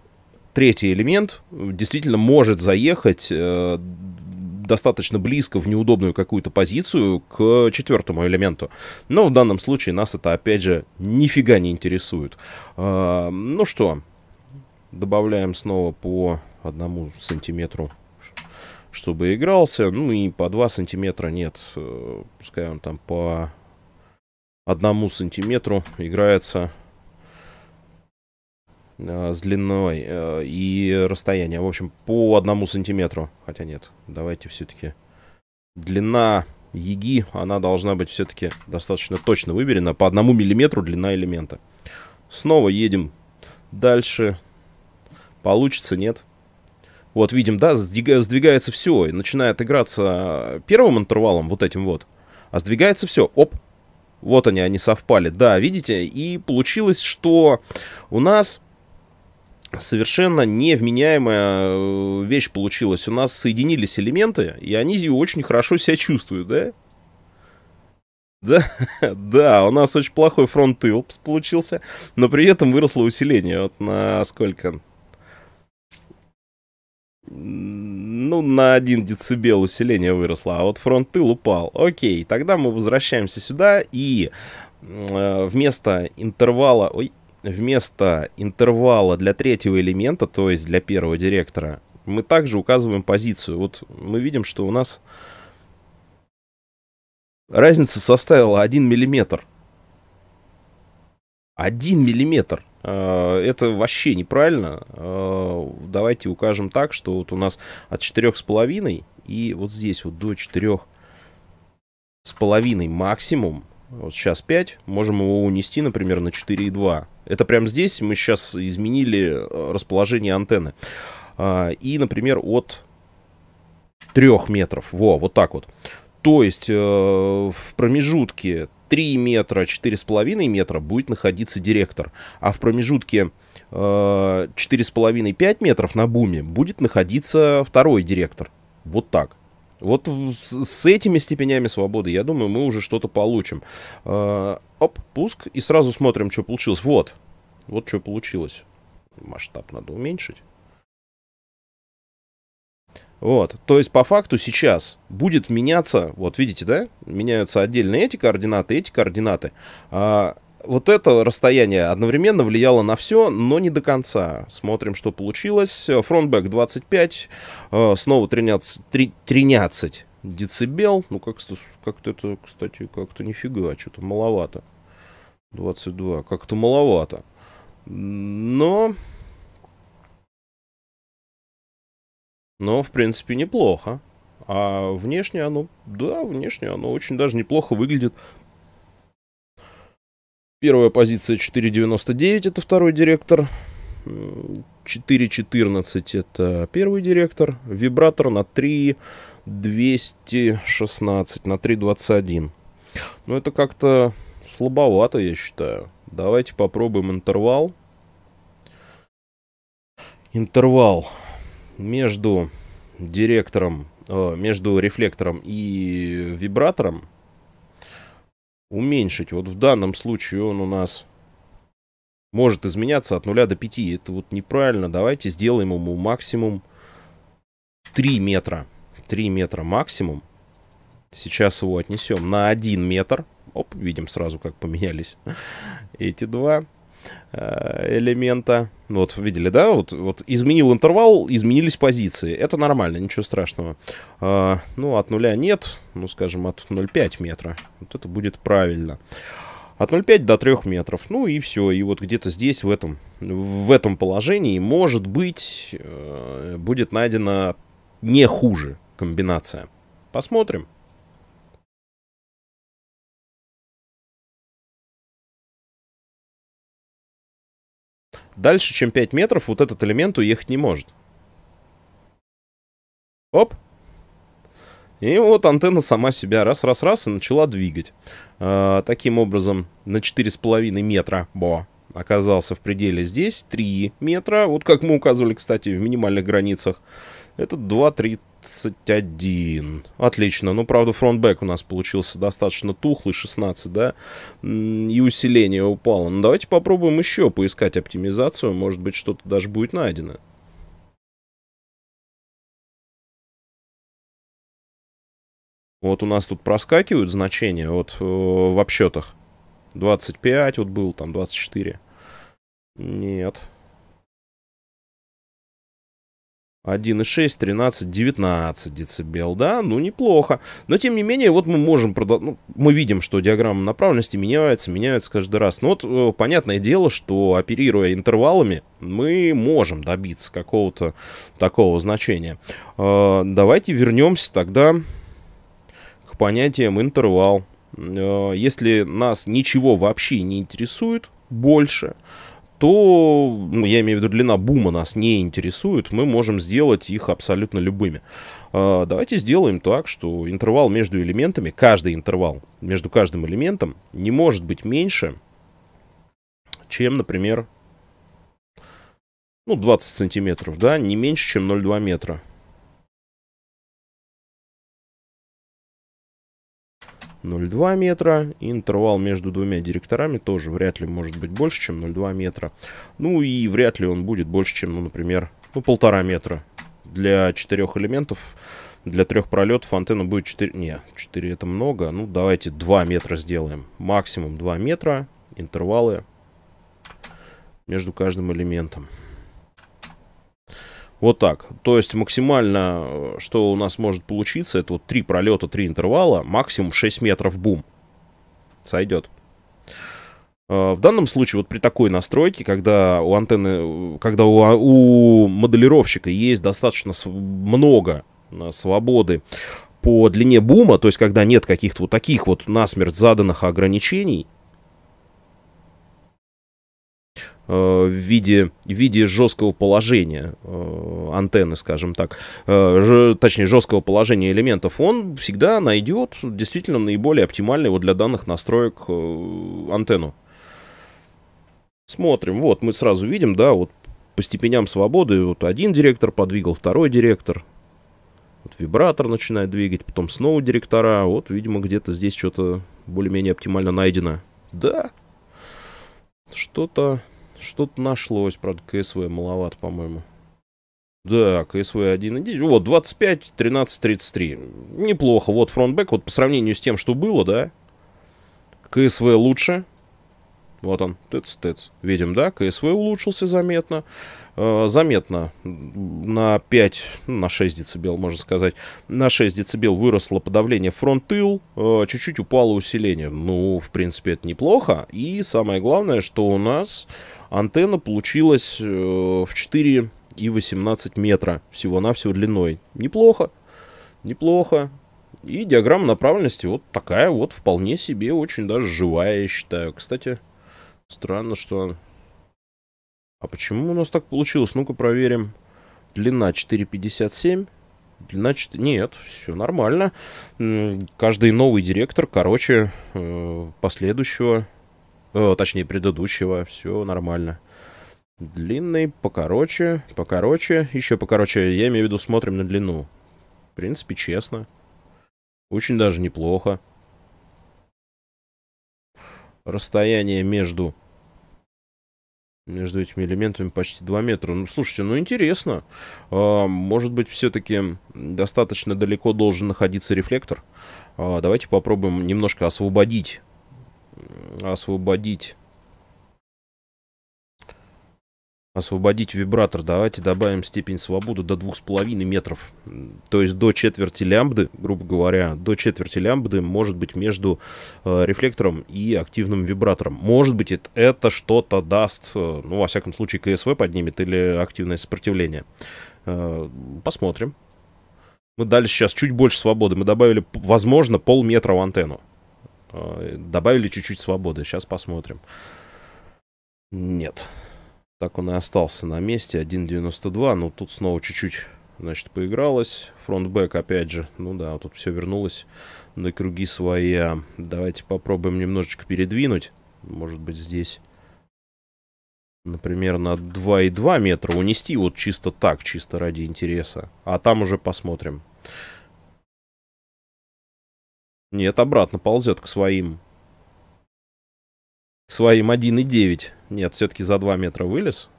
третий элемент действительно может заехать э, достаточно близко в неудобную какую-то позицию к четвертому элементу. Но в данном случае нас это, опять же, нифига не интересует. А, ну что, добавляем снова по одному сантиметру чтобы игрался. Ну и по 2 сантиметра нет. Э, пускай он там по одному сантиметру играется Э, с длиной э, и расстояние. В общем, по одному сантиметру. Хотя нет, давайте все-таки... Длина еги, она должна быть все-таки достаточно точно выберена. По одному миллиметру длина элемента. Снова едем дальше. Получится, нет? Вот видим, да, сдвигается все. И начинает играться первым интервалом, вот этим вот. А сдвигается все. Оп, вот они, они совпали. Да, видите? И получилось, что у нас совершенно невменяемая э, вещь получилась. У нас соединились элементы, и они очень хорошо себя чувствуют, да? Да, да, у нас очень плохой фронт-тыл получился, но при этом выросло усиление. Вот на сколько? Ну, на 1 децибел усиление выросло, а вот фронт-тыл упал. Окей, тогда мы возвращаемся сюда, и э, вместо интервала... Ой, вместо интервала для третьего элемента, то есть для первого директора, мы также указываем позицию. Вот мы видим, что у нас разница составила 1 миллиметр. 1 миллиметр. А, это вообще неправильно. А, давайте укажем так, что вот у нас от 4,5 и вот здесь вот до 4 с половиной максимум вот сейчас 5, можем его унести, например, на 4,2. Это прямо здесь мы сейчас изменили э, расположение антенны. А, и, например, от 3 метров. Во, вот так вот. То есть э, в промежутке 3 метра, 4,5 метра будет находиться директор. А в промежутке 4,5-5 э, метров на буме будет находиться второй директор. Вот так. Вот с этими степенями свободы, я думаю, мы уже что-то получим. Э, оп, пуск, и сразу смотрим, что получилось. Вот, вот что получилось. Масштаб надо уменьшить. Вот, то есть по факту сейчас будет меняться, вот видите, да, меняются отдельно эти координаты, эти координаты. А вот это расстояние одновременно влияло на все, но не до конца. Смотрим, что получилось. Фронтбэк 25, э, снова 13, 3, 13 децибел. Ну, как-то, как-то это, кстати, как-то нифига, что-то маловато. 22, как-то маловато. Но... Но, в принципе, неплохо. А внешне оно, да, внешне оно очень даже неплохо выглядит. Первая позиция 4.99, это второй директор. 4.14 это первый директор. Вибратор на 3.216, на 3.21. Но ну, это как-то слабовато, я считаю. Давайте попробуем интервал. Интервал между директором, э, между рефлектором и вибратором уменьшить. Вот в данном случае он у нас может изменяться от 0 до 5. Это вот неправильно. Давайте сделаем ему максимум 3 метра. 3 метра максимум. Сейчас его отнесем на 1 метр. Оп, видим сразу, как поменялись эти два. Э, элемента. Вот, видели, да? Вот, вот изменил интервал, изменились позиции. Это нормально, ничего страшного. А, ну, от нуля нет. Ну, скажем, от 0,5 метра. Вот это будет правильно. От 0,5 до 3 метров. Ну и все. И вот где-то здесь, в этом, в этом положении, может быть, э, будет найдена не хуже комбинация. Посмотрим. Дальше, чем 5 метров, вот этот элемент уехать не может. Оп. И вот антенна сама себя раз-раз-раз и начала двигать. Э, таким образом, на 4,5 метра бо, оказался в пределе здесь, 3 метра. Вот как мы указывали, кстати, в минимальных границах. Это 2.31. Отлично. Ну, правда, фронтбэк у нас получился достаточно тухлый, 16, да? И усиление упало. Ну, давайте попробуем еще поискать оптимизацию. Может быть, что-то даже будет найдено. Вот у нас тут проскакивают значения вот э, в обсчетах. 25 вот был, там 24. Нет. 1,6, 13, 19 децибел, да, ну неплохо. Но тем не менее, вот мы можем, продав... ну, мы видим, что диаграмма направленности меняется, меняется каждый раз. Но вот э, понятное дело, что оперируя интервалами, мы можем добиться какого-то такого значения. Э, давайте вернемся тогда к понятиям интервал. Э, если нас ничего вообще не интересует больше, то, ну, я имею в виду длина бума нас не интересует, мы можем сделать их абсолютно любыми. Э, давайте сделаем так, что интервал между элементами, каждый интервал между каждым элементом не может быть меньше, чем, например, ну, 20 сантиметров, да, не меньше, чем 0,2 метра. 0,2 метра. интервал между двумя директорами тоже вряд ли может быть больше, чем 0,2 метра. Ну и вряд ли он будет больше, чем, ну, например, ну, полтора метра. Для четырех элементов, для трех пролетов антенна будет 4... Не, 4 это много. Ну, давайте 2 метра сделаем. Максимум 2 метра, интервалы между каждым элементом. Вот так. То есть максимально, э, что у нас может получиться, это вот три пролета, три интервала, максимум 6 метров бум. Сойдет. Э, в данном случае, вот при такой настройке, когда у антенны, э, когда у, а, у моделировщика есть достаточно много свободы по длине бума, то есть когда нет каких-то вот таких вот насмерть заданных ограничений, Э, в виде, в виде жесткого положения э, антенны, скажем так, э, точнее жесткого положения элементов, он всегда найдет действительно наиболее оптимальную вот для данных настроек антенну. Смотрим, вот мы сразу видим, да, вот по степеням свободы вот один директор подвигал, второй директор, вот вибратор начинает двигать, потом снова директора, вот, видимо, где-то здесь что-то более-менее оптимально найдено. Да, что-то что-то нашлось, правда, КСВ маловато, по-моему. Да, КСВ 1.1. Вот, 25, 13, 33. Неплохо. Вот фронтбэк. Вот по сравнению с тем, что было, да? КСВ лучше. Вот он, тец тец. Видим, да? КСВ улучшился заметно. Э, заметно на 5, ну, на 6 децибел, можно сказать, на 6 децибел выросло подавление фронт-тыл, э, чуть-чуть упало усиление. Ну, в принципе, это неплохо. И самое главное, что у нас антенна получилась э, в 4 и 18 метра всего-навсего длиной. Неплохо, неплохо. И диаграмма направленности вот такая вот, вполне себе, очень даже живая, я считаю. Кстати, странно, что а почему у нас так получилось? Ну-ка проверим. Длина 4,57. Длина 4... Нет, все нормально. Каждый новый директор, короче, э, последующего, э, точнее, предыдущего, все нормально. Длинный, покороче, покороче, еще покороче. Я имею в виду, смотрим на длину. В принципе, честно. Очень даже неплохо. Расстояние между между этими элементами почти 2 метра. Ну, слушайте, ну интересно. А, может быть, все-таки достаточно далеко должен находиться рефлектор. А, давайте попробуем немножко освободить, освободить Освободить вибратор. Давайте добавим степень свободы до двух с половиной метров. То есть до четверти лямбды, грубо говоря, до четверти лямбды может быть между э, рефлектором и активным вибратором. Может быть это, это что-то даст, э, ну, во всяком случае, КСВ поднимет или активное сопротивление. Э, посмотрим. Мы дали сейчас чуть больше свободы. Мы добавили, возможно, полметра в антенну. Э, добавили чуть-чуть свободы. Сейчас посмотрим. Нет. Так он и остался на месте, 1.92, но ну, тут снова чуть-чуть, значит, поигралось. Фронтбэк опять же, ну да, тут все вернулось на круги свои. Давайте попробуем немножечко передвинуть, может быть здесь... Например, на 2,2 метра унести вот чисто так, чисто ради интереса. А там уже посмотрим. Нет, обратно ползет к своим к своим 1,9. Нет, все-таки за 2 метра вылез.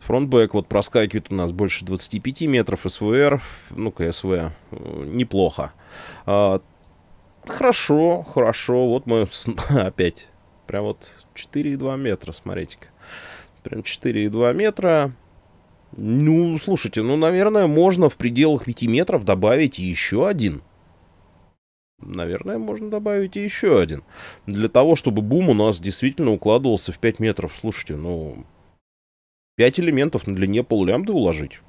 Фронтбэк вот проскакивает у нас больше 25 метров. СВР, ну, КСВ, э, неплохо. А, хорошо, хорошо. Вот мы с... опять. Прям вот 4,2 метра, смотрите-ка. Прям 4,2 метра. Ну, слушайте, ну, наверное, можно в пределах 5 метров добавить еще один. Наверное, можно добавить и еще один. Для того, чтобы бум у нас действительно укладывался в 5 метров. Слушайте, ну... 5 элементов на длине полулямбды уложить.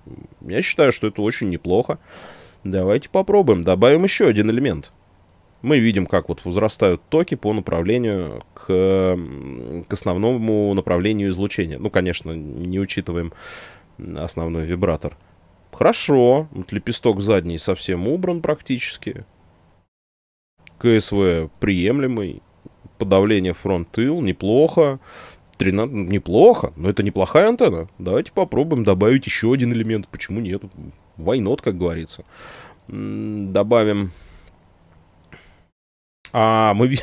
Я считаю, что это очень неплохо. Давайте попробуем. Добавим еще один элемент. Мы видим, как вот возрастают токи по направлению к, к основному направлению излучения. Ну, конечно, не учитываем основной вибратор. Хорошо. Вот лепесток задний совсем убран практически. КСВ приемлемый, подавление фронт-тыл неплохо, 13, неплохо, но это неплохая антенна. Давайте попробуем добавить еще один элемент, почему нет? Войнот, как говорится. Добавим а мы...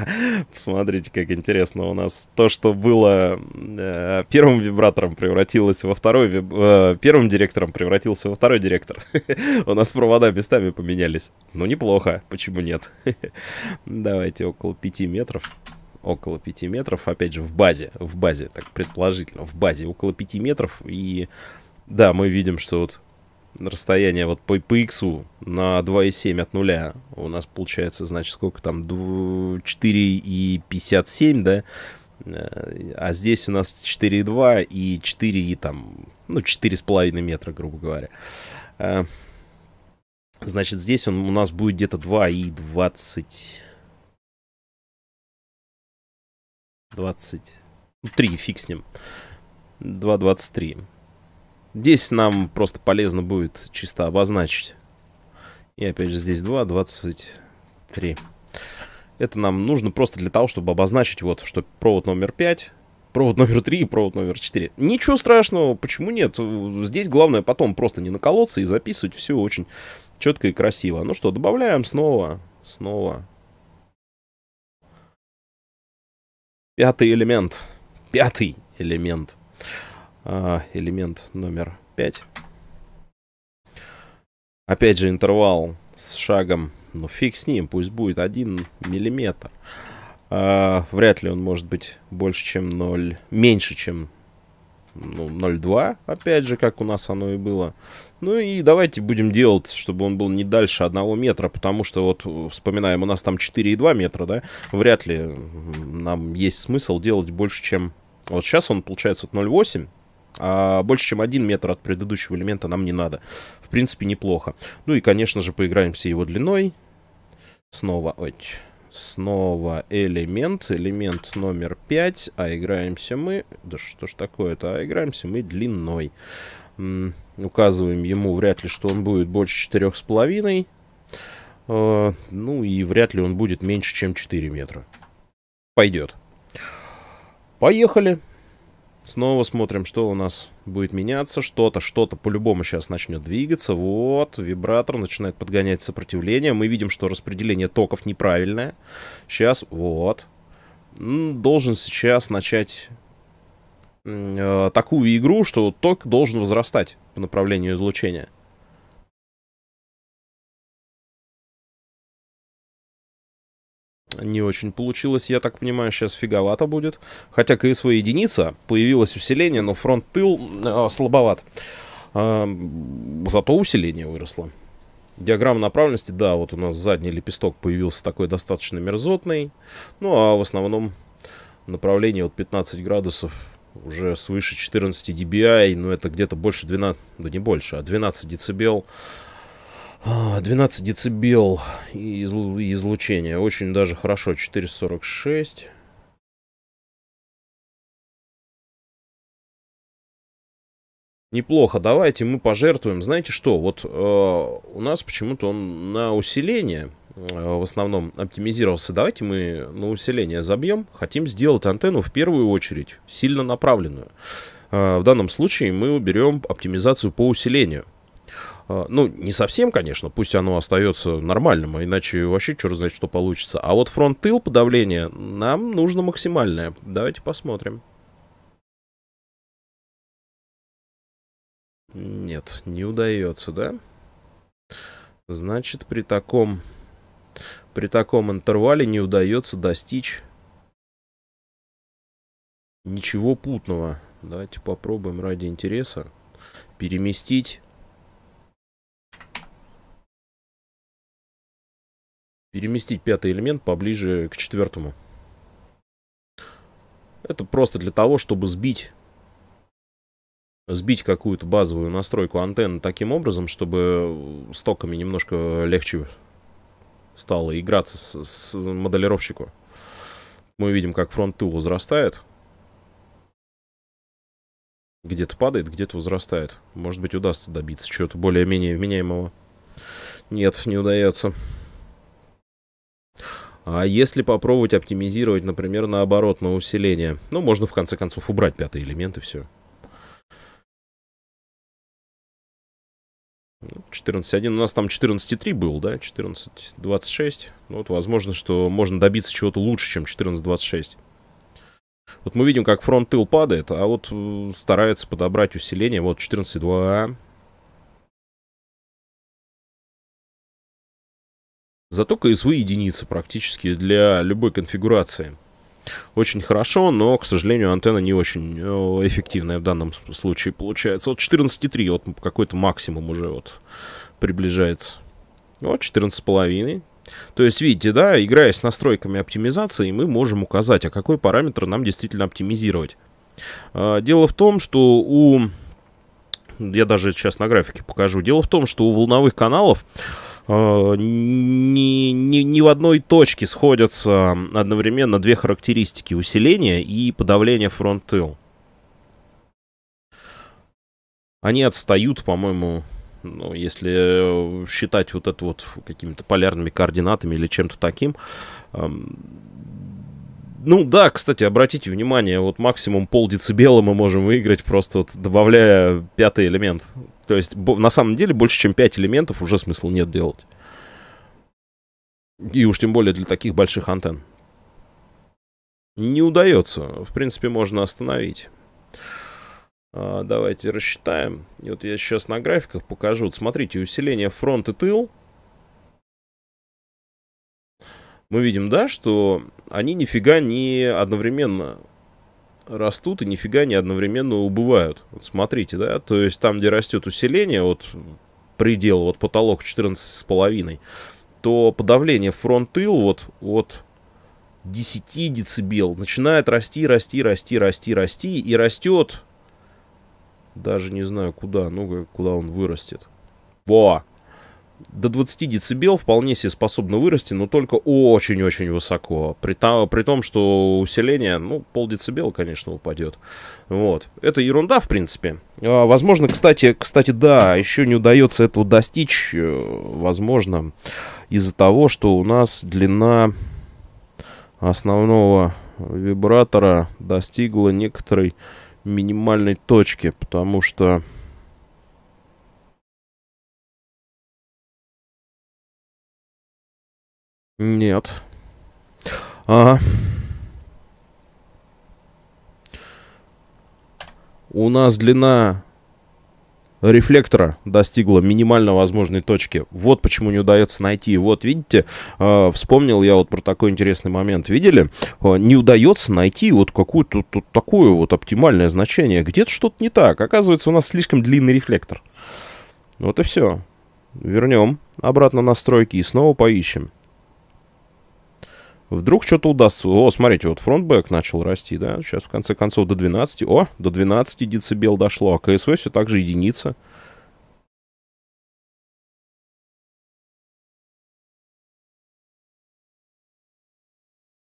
Смотрите, как интересно у нас. То, что было э, первым вибратором, превратилось во второй... Виб... Э, первым директором превратился во второй директор. у нас провода местами поменялись. Ну, неплохо. Почему нет? Давайте около пяти метров. Около пяти метров. Опять же, в базе. В базе, так предположительно. В базе около пяти метров. И да, мы видим, что вот расстояние вот по, по x на 2,7 от нуля у нас получается, значит, сколько там, 4,57, да? Э, а здесь у нас 4,2 и 4, и там, ну, 4,5 метра, грубо говоря. Э, значит, здесь он у нас будет где-то 2,20... 20... 3, фиг с ним. 2,23. Здесь нам просто полезно будет чисто обозначить. И опять же здесь 2, 23. Это нам нужно просто для того, чтобы обозначить, вот, что провод номер 5, провод номер 3 и провод номер 4. Ничего страшного, почему нет? Здесь главное потом просто не наколоться и записывать все очень четко и красиво. Ну что, добавляем снова, снова. Пятый элемент. Пятый элемент. А, элемент номер 5. Опять же интервал с шагом, ну фиг с ним, пусть будет 1 миллиметр. А, вряд ли он может быть больше, чем 0, меньше, чем ну, 0,2, опять же, как у нас оно и было. Ну и давайте будем делать, чтобы он был не дальше 1 метра, потому что вот, вспоминаем, у нас там 4,2 метра, да, вряд ли нам есть смысл делать больше, чем... Вот сейчас он, получается, 0,8, а больше, чем один метр от предыдущего элемента нам не надо. В принципе, неплохо. Ну и, конечно же, поиграемся его длиной. Снова, ой, снова элемент. Элемент номер 5. А играемся мы... Да что ж такое-то? А играемся мы длиной. М -м указываем ему вряд ли, что он будет больше четырех с половиной э, ну и вряд ли он будет меньше, чем 4 метра. Пойдет. Поехали. Снова смотрим, что у нас будет меняться. Что-то, что-то по-любому сейчас начнет двигаться. Вот, вибратор начинает подгонять сопротивление. Мы видим, что распределение токов неправильное. Сейчас, вот. Должен сейчас начать э, такую игру, что ток должен возрастать по направлению излучения. не очень получилось, я так понимаю, сейчас фиговато будет. Хотя КСВ единица, появилось усиление, но фронт-тыл э, а, слабоват. Э, зато усиление выросло. Диаграмма направленности, да, вот у нас задний лепесток появился такой достаточно мерзотный. Ну, а в основном направление вот 15 градусов уже свыше 14 dBi, но ну, это где-то больше 12, да не больше, а 12 децибел 12 а, децибел излучения. Очень даже хорошо. 446. Неплохо, давайте мы пожертвуем. Знаете что, вот э, у нас почему-то он на усиление э, в основном оптимизировался. Давайте мы на усиление забьем. Хотим сделать антенну в первую очередь, сильно направленную. Э, в данном случае мы уберем оптимизацию по усилению. А, ну, не совсем, конечно, пусть оно остается нормальным, а иначе вообще черт знает, что получится. А вот фронт-тыл подавление нам нужно максимальное. Давайте посмотрим. Нет, не удается, да? Значит, при таком, при таком интервале не удается достичь ничего путного. Давайте попробуем ради интереса переместить переместить пятый элемент поближе к четвертому. Это просто для того, чтобы сбить сбить какую-то базовую настройку антенны таким образом, чтобы стоками немножко легче стало играться с, с моделировщику. Мы видим, как фронт-тул возрастает. Где-то падает, где-то возрастает. Может быть, удастся добиться чего-то более-менее вменяемого. Нет, не удается. А если попробовать оптимизировать, например, наоборот, на усиление, ну, можно в конце концов убрать пятый элемент и все. Ну, 14.1. У нас там 14.3 был, да? 14.26. Ну, вот, возможно, что можно добиться чего-то лучше, чем 14.26. Вот мы видим, как фронт-тыл падает, а вот э, старается подобрать усиление. Вот 14.2. Зато КСВ единица практически для любой конфигурации. Очень хорошо, но, к сожалению, антенна не очень э, эффективная в данном случае получается. Вот 14,3, вот какой-то максимум уже вот приближается. Вот 14,5. То есть, видите, да, играя с настройками оптимизации, мы можем указать, а какой параметр нам действительно оптимизировать. А, дело в том, что у... Я даже сейчас на графике покажу. Дело в том, что у волновых каналов Э, ни, ни, ни в одной точке сходятся одновременно две характеристики усиления и подавления фронт-тыл. Они отстают, по-моему, ну, если э, считать вот это вот какими-то полярными координатами или чем-то таким. Эм, ну да, кстати, обратите внимание, вот максимум пол децибела мы можем выиграть, просто вот добавляя пятый элемент то есть, на самом деле, больше чем 5 элементов уже смысла нет делать. И уж тем более для таких больших антенн. Не удается. В принципе, можно остановить. А, давайте рассчитаем. И вот я сейчас на графиках покажу. Вот смотрите, усиление фронт и тыл. Мы видим, да, что они нифига не одновременно растут и нифига не одновременно убывают. Вот смотрите, да, то есть там, где растет усиление, вот предел, вот потолок 14,5, то подавление фронт-тыл вот от 10 децибел начинает расти, расти, расти, расти, расти и растет даже не знаю куда, ну куда он вырастет. Во! до 20 децибел вполне себе способно вырасти, но только очень-очень высоко. При, том, при том, что усиление, ну, пол децибел, конечно, упадет. Вот. Это ерунда, в принципе. А, возможно, кстати, кстати, да, еще не удается этого достичь. Э, возможно, из-за того, что у нас длина основного вибратора достигла некоторой минимальной точки, потому что Нет. Ага. У нас длина рефлектора достигла минимально возможной точки. Вот почему не удается найти. Вот, видите, э, вспомнил я вот про такой интересный момент. Видели? Э, не удается найти вот какое-то вот такое вот оптимальное значение. Где-то что-то не так. Оказывается, у нас слишком длинный рефлектор. Вот и все. Вернем обратно настройки и снова поищем. Вдруг что-то удастся. О, смотрите, вот фронтбэк начал расти, да? Сейчас, в конце концов, до 12. О, до 12 децибел дошло, а КСВ все так же единица.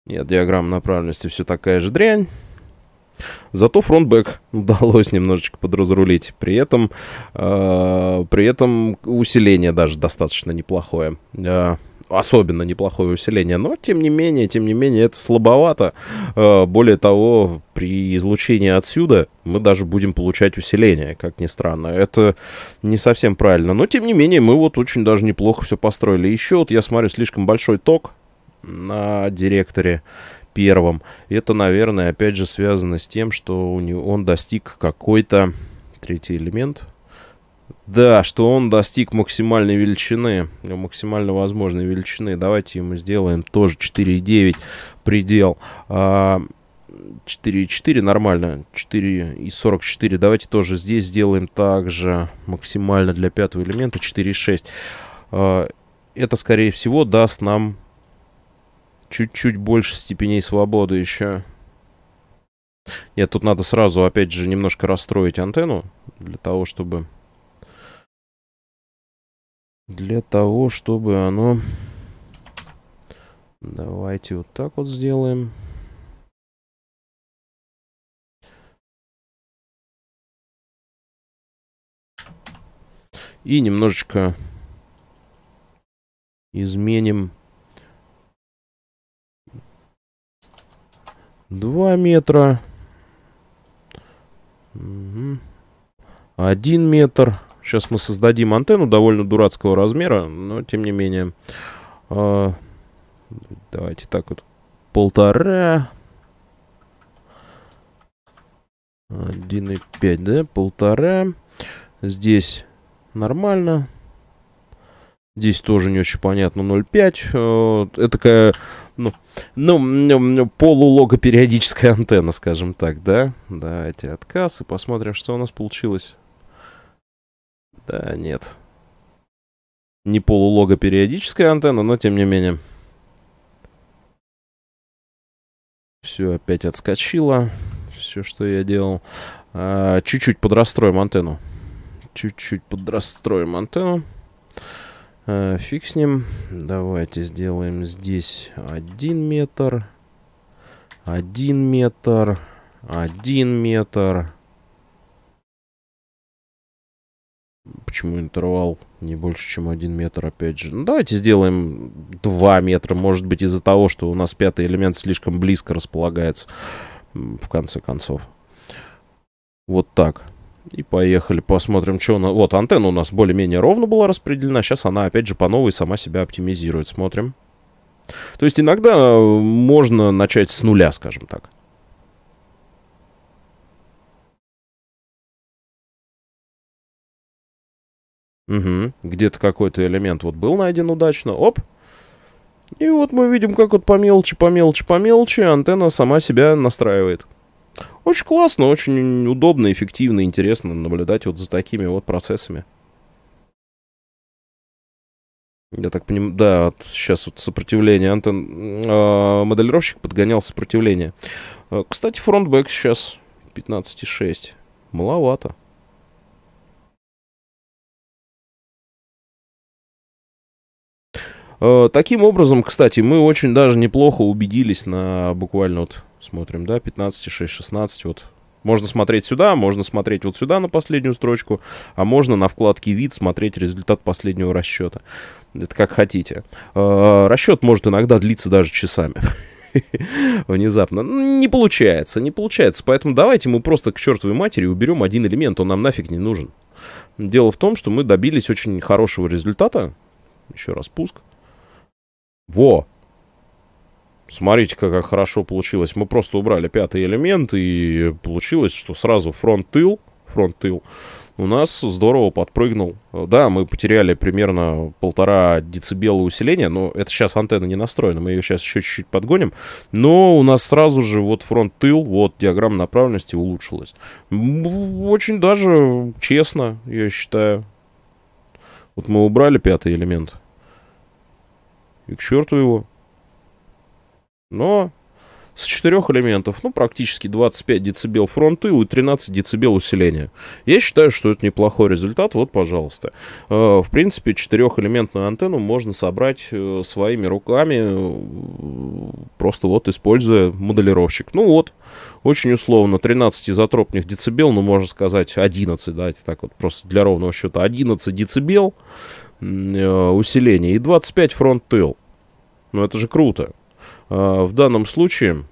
Нет, диаграмма направленности все такая же дрянь. Зато фронтбэк удалось немножечко подразрулить. При этом, э, при этом усиление даже достаточно неплохое. Э, особенно неплохое усиление, но тем не менее, тем не менее, это слабовато. Э, более того, при излучении отсюда мы даже будем получать усиление, как ни странно. Это не совсем правильно, но тем не менее мы вот очень даже неплохо все построили. Еще вот я смотрю слишком большой ток на директоре первом. Это, наверное, опять же связано с тем, что у него, он достиг какой-то... Третий элемент. Да, что он достиг максимальной величины, максимально возможной величины. Давайте ему сделаем тоже 4,9 предел. 4,4 а, нормально, 4,44. Давайте тоже здесь сделаем также максимально для пятого элемента 4,6. А, это, скорее всего, даст нам чуть-чуть больше степеней свободы еще. Нет, тут надо сразу, опять же, немножко расстроить антенну, для того, чтобы... Для того, чтобы оно... Давайте вот так вот сделаем. И немножечко изменим Два метра. Угу. Один метр. Сейчас мы создадим антенну довольно дурацкого размера, но тем не менее. А, давайте так вот. Полтора. Один и пять, да? Полтора. Здесь нормально. Здесь тоже не очень понятно 0,5. Э, это такая ну, ну, ну, ну полулогопериодическая антенна, скажем так, да? Давайте отказ и посмотрим, что у нас получилось. Да, нет. Не полулогопериодическая антенна, но тем не менее. Все опять отскочило. Все, что я делал. А, чуть-чуть а, подрастроим антенну. Чуть-чуть подрастроим антенну. Э, фиг с ним. Давайте сделаем здесь 1 метр. 1 метр. 1 метр. Почему интервал не больше, чем 1 метр, опять же? Ну, давайте сделаем 2 метра. Может быть, из-за того, что у нас пятый элемент слишком близко располагается, в конце концов. Вот так. И поехали, посмотрим, что у нас... Вот, антенна у нас более-менее ровно была распределена. Сейчас она, опять же, по новой сама себя оптимизирует. Смотрим. То есть иногда э, можно начать с нуля, скажем так. Угу. Где-то какой-то элемент вот был найден удачно. Оп. И вот мы видим, как вот по мелочи, по мелочи, по мелочи антенна сама себя настраивает. Очень классно, очень удобно, эффективно, интересно наблюдать вот за такими вот процессами. Я так понимаю, да, вот сейчас вот сопротивление. Антон, э, а, моделировщик подгонял сопротивление. Э, кстати, фронтбэк сейчас 15,6. Маловато. Э, таким образом, кстати, мы очень даже неплохо убедились на буквально вот Смотрим, да, 15, 6, 16, вот. Можно смотреть сюда, можно смотреть вот сюда на последнюю строчку, а можно на вкладке «Вид» смотреть результат последнего расчета. Это как хотите. А, расчет может иногда длиться даже часами внезапно. Ну, не получается, не получается. Поэтому давайте мы просто к чертовой матери уберем один элемент, он нам нафиг не нужен. Дело в том, что мы добились очень хорошего результата. Еще раз пуск. Во! смотрите как хорошо получилось. Мы просто убрали пятый элемент, и получилось, что сразу фронт-тыл, фронт-тыл у нас здорово подпрыгнул. Да, мы потеряли примерно полтора децибела усиления, но это сейчас антенна не настроена, мы ее сейчас еще чуть-чуть подгоним. Но у нас сразу же вот фронт-тыл, вот диаграмма направленности улучшилась. Очень даже честно, я считаю. Вот мы убрали пятый элемент. И к черту его. Но с четырех элементов, ну, практически 25 децибел фронт-тыл и 13 децибел усиления. Я считаю, что это неплохой результат, вот, пожалуйста. Э, в принципе, четырехэлементную антенну можно собрать э, своими руками, э, просто вот используя моделировщик. Ну вот, очень условно, 13 изотропных децибел, ну, можно сказать, 11, давайте так вот, просто для ровного счета, 11 децибел усиления и 25 фронт-тыл. Ну, это же круто. А, в данном случае,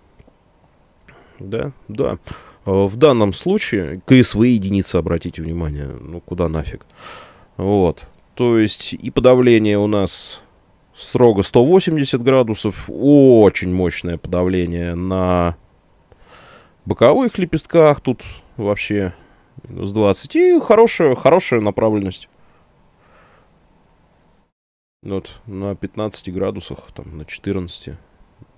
да, да, а, в данном случае КСВ единица, обратите внимание, ну куда нафиг. Вот, то есть и подавление у нас строго 180 градусов, очень мощное подавление на боковых лепестках, тут вообще минус 20, и хорошая, хорошая направленность. Вот, на 15 градусах, там, на 14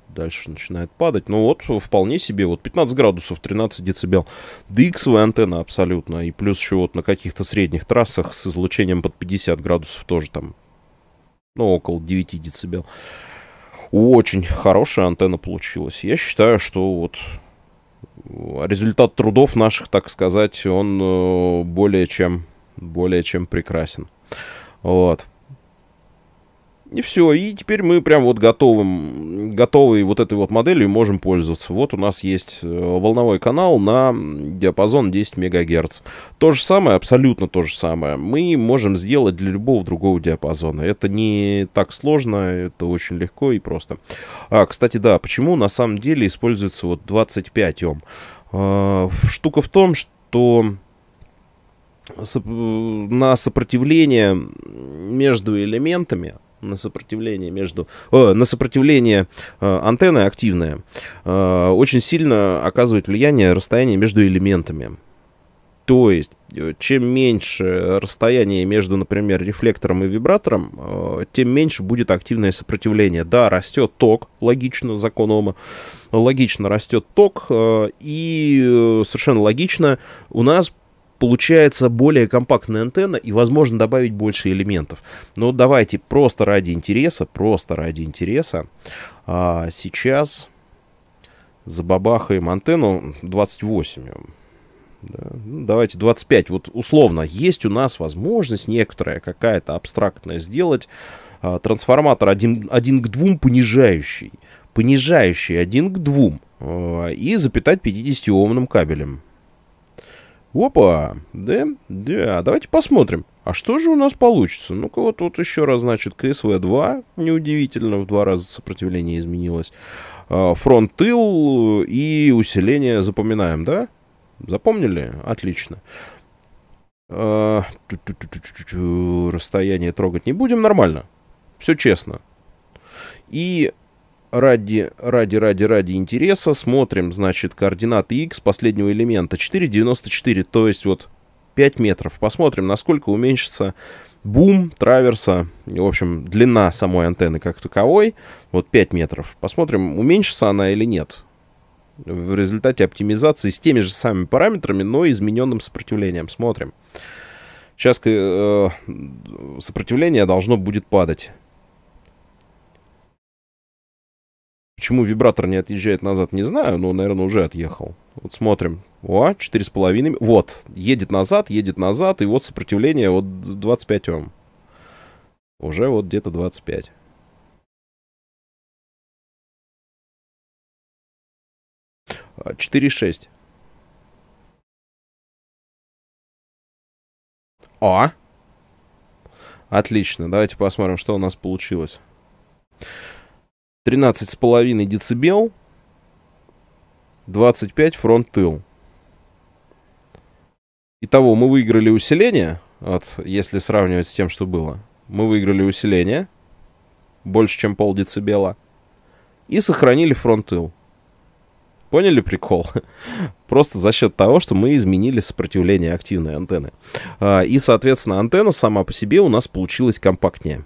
дальше начинает падать. Ну вот, вполне себе, вот 15 градусов, 13 децибел. DX-овая антенна абсолютно. И плюс еще вот на каких-то средних трассах с излучением под 50 градусов тоже там, ну, около 9 децибел. Очень хорошая антенна получилась. Я считаю, что вот э, результат трудов наших, так сказать, он э, более чем, более чем прекрасен. Вот. И все, и теперь мы прям вот готовым, готовой вот этой вот моделью можем пользоваться. Вот у нас есть э, волновой канал на диапазон 10 МГц. То же самое, абсолютно то же самое. Мы можем сделать для любого другого диапазона. Это не так сложно, это очень легко и просто. А, кстати, да, почему на самом деле используется вот 25 Ом? А, штука в том, что на сопротивление между элементами на сопротивление между э, на сопротивление э, антенны активная э, очень сильно оказывает влияние расстояние между элементами. То есть, э, чем меньше расстояние между, например, рефлектором и вибратором, э, тем меньше будет активное сопротивление. Да, растет ток, логично, закон Ома, логично растет ток, э, и совершенно логично у нас получается более компактная антенна и возможно добавить больше элементов. Но давайте просто ради интереса, просто ради интереса а, сейчас забабахаем антенну 28. Да. Ну, давайте 25. Вот условно есть у нас возможность некоторая какая-то абстрактная сделать а, трансформатор 1, 1 к 2 понижающий понижающий 1 к 2 а, и запитать 50-омным кабелем. Опа! Да? Да, давайте посмотрим. А что же у нас получится? Ну-ка, вот тут вот еще раз, значит, КСВ-2, неудивительно, в два раза сопротивление изменилось. А, Фронт-тыл и усиление запоминаем, да? Запомнили? Отлично. А, расстояние трогать не будем, нормально. Все честно. И ради, ради, ради, ради интереса смотрим, значит, координаты x последнего элемента 4,94, то есть вот 5 метров. Посмотрим, насколько уменьшится бум траверса, в общем, длина самой антенны как таковой, вот 5 метров. Посмотрим, уменьшится она или нет в результате оптимизации с теми же самыми параметрами, но измененным сопротивлением. Смотрим. Сейчас э, сопротивление должно будет падать. Почему вибратор не отъезжает назад, не знаю, но, наверное, уже отъехал. Вот смотрим. О, четыре с 4,5. Вот, едет назад, едет назад, и вот сопротивление вот 25 Ом. Уже вот где-то 25. А, четыре шесть. О! А? Отлично. Давайте посмотрим, что у нас получилось. 13,5 децибел, 25 фронт-тыл. Итого мы выиграли усиление, вот, если сравнивать с тем, что было. Мы выиграли усиление, больше, чем пол децибела, и сохранили фронт-тыл. Поняли прикол? Просто за счет того, что мы изменили сопротивление активной антенны. А, и, соответственно, антенна сама по себе у нас получилась компактнее.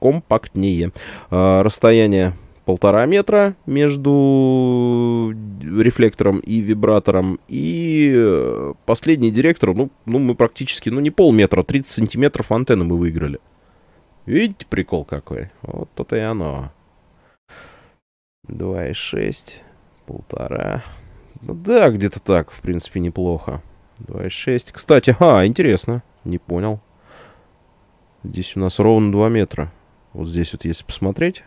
Компактнее. А, расстояние полтора метра между рефлектором и вибратором. И э, последний директор, ну, ну мы практически, ну не полметра, 30 сантиметров антенны мы выиграли. Видите, прикол какой? Вот то-то и оно. 2,6, полтора. Ну да, где-то так, в принципе, неплохо. 2,6. Кстати, а, интересно. Не понял. Здесь у нас ровно 2 метра. Вот здесь вот, если посмотреть,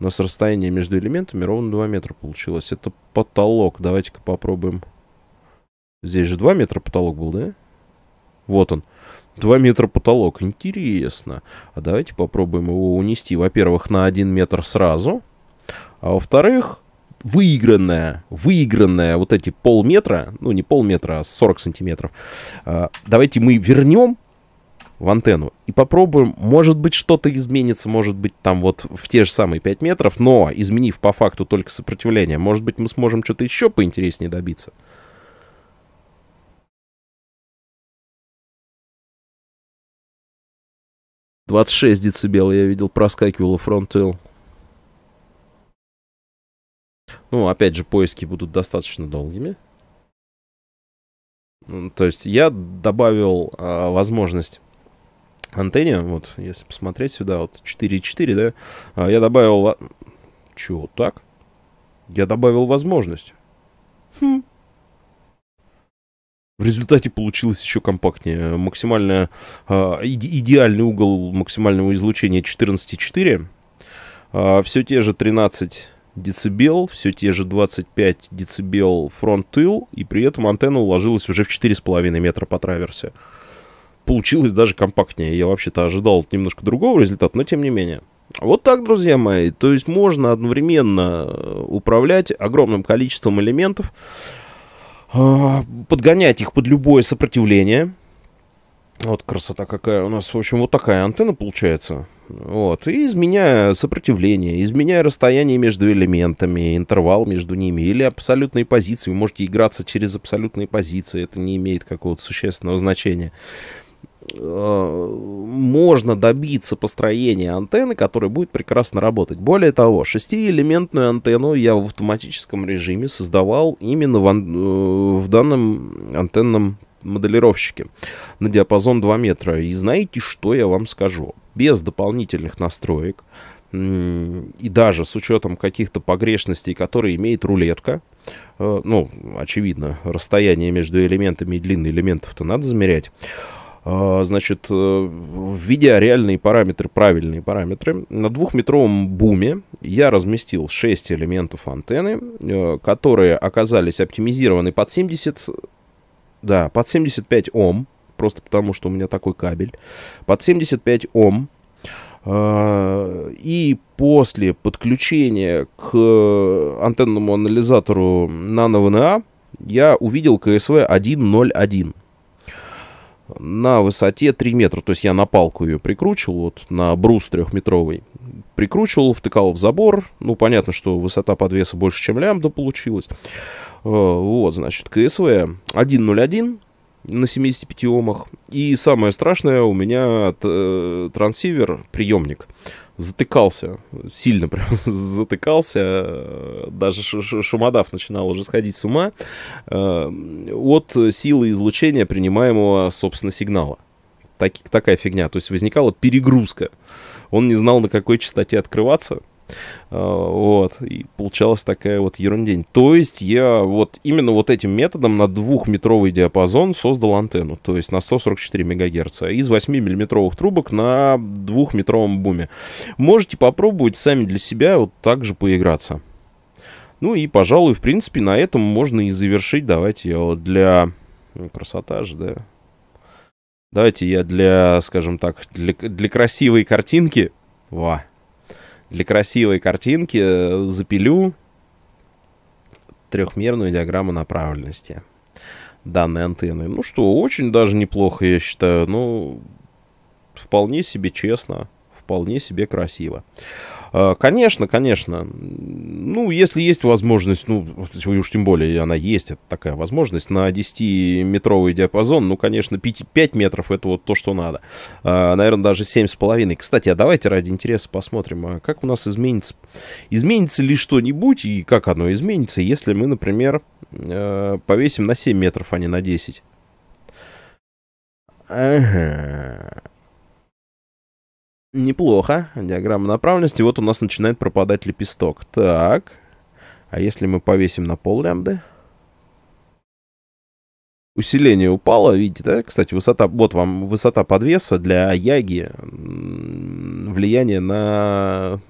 у нас расстояние между элементами ровно 2 метра получилось. Это потолок. Давайте-ка попробуем. Здесь же 2 метра потолок был, да? Вот он. 2 метра потолок. Интересно. А давайте попробуем его унести, во-первых, на 1 метр сразу. А во-вторых, выигранное, выигранное, вот эти полметра, ну не полметра, а 40 сантиметров. А, давайте мы вернем в антенну и попробуем. Может быть, что-то изменится, может быть, там вот в те же самые 5 метров, но изменив по факту только сопротивление, может быть, мы сможем что-то еще поинтереснее добиться. Двадцать шесть децибел я видел, проскакивало фронтел. Ну, опять же, поиски будут достаточно долгими. Ну, то есть я добавил э, возможность антенне, вот, если посмотреть сюда, вот 4.4, да, а, я добавил... Чего, так? Я добавил возможность. Хм. В результате получилось еще компактнее. Максимальная, э, идеальный угол максимального излучения 14,4. Э, все те же 13 децибел, все те же 25 децибел фронт-тыл, и при этом антенна уложилась уже в 4,5 метра по траверсе получилось даже компактнее. Я вообще-то ожидал немножко другого результата, но тем не менее. Вот так, друзья мои. То есть можно одновременно э, управлять огромным количеством элементов, а, подгонять их под любое сопротивление. Вот красота какая. У нас, в общем, вот такая антенна получается. Вот. И изменяя сопротивление, изменяя расстояние между элементами, интервал между ними или абсолютные позиции. Вы можете играться через абсолютные позиции. Это не имеет какого-то существенного значения. Э, можно добиться построения антенны, которая будет прекрасно работать. Более того, шестиэлементную антенну я в автоматическом режиме создавал именно в, э, в данном антенном моделировщике на диапазон 2 метра. И знаете, что я вам скажу? Без дополнительных настроек и даже с учетом каких-то погрешностей, которые имеет рулетка, э, ну, очевидно, расстояние между элементами и длины элементов-то надо замерять, а, значит, э, введя реальные параметры, правильные параметры, на двухметровом буме я разместил 6 элементов антенны, э, которые оказались оптимизированы под 70, да, под 75 Ом, просто потому что у меня такой кабель, под 75 Ом, а, и после подключения к антенному анализатору на NA я увидел КСВ 101 на высоте 3 метра. То есть я на палку ее прикручивал, вот на брус трехметровый. Прикручивал, втыкал в забор. Ну, понятно, что высота подвеса больше, чем лямбда получилась. Э, вот, значит, КСВ 1.01 на 75 омах. И самое страшное, у меня э, трансивер, приемник затыкался, сильно прям затыкался, э, даже шумодав начинал уже сходить с ума э, от силы излучения принимаемого, собственно, сигнала. Так, такая фигня, то есть возникала перегрузка. Он не знал, на какой частоте открываться, Э, вот. И получалась такая вот ерундень. То есть я вот именно вот этим методом на двухметровый диапазон создал антенну. То есть на 144 МГц. А из 8-миллиметровых трубок на двухметровом буме. Можете попробовать сами для себя вот так же поиграться. Ну и, пожалуй, в принципе, на этом можно и завершить. Давайте я вот для... Ну, красота же, да? Давайте я для, скажем так, для, для красивой картинки... Во, для красивой картинки э, запилю трехмерную диаграмму направленности данной антенны. Ну что, очень даже неплохо, я считаю. Ну, вполне себе честно, вполне себе красиво. А, конечно, конечно. Ну, если есть возможность, ну, уж тем более она есть, это такая возможность, на 10-метровый диапазон, ну, конечно, 5, 5 метров это вот то, что надо. А, Наверное, даже 7,5. Кстати, а давайте ради интереса посмотрим, а как у нас изменится, изменится ли что-нибудь и как оно изменится, если мы, например, э, повесим на 7 метров, а не на 10. Ага. Неплохо. Диаграмма направленности. Вот у нас начинает пропадать лепесток. Так. А если мы повесим на пол лямбды? Усиление упало, видите, да? Кстати, высота, вот вам высота подвеса для яги. Влияние на...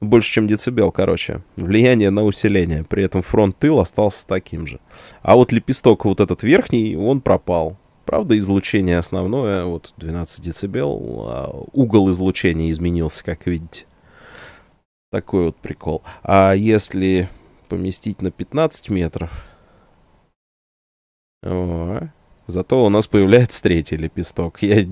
Больше, чем децибел, короче. Влияние на усиление. При этом фронт тыл остался таким же. А вот лепесток вот этот верхний, он пропал. Правда, излучение основное, вот 12 децибел, а угол излучения изменился, как видите. Такой вот прикол. А если поместить на 15 метров... О, Зато у нас появляется третий лепесток. Я,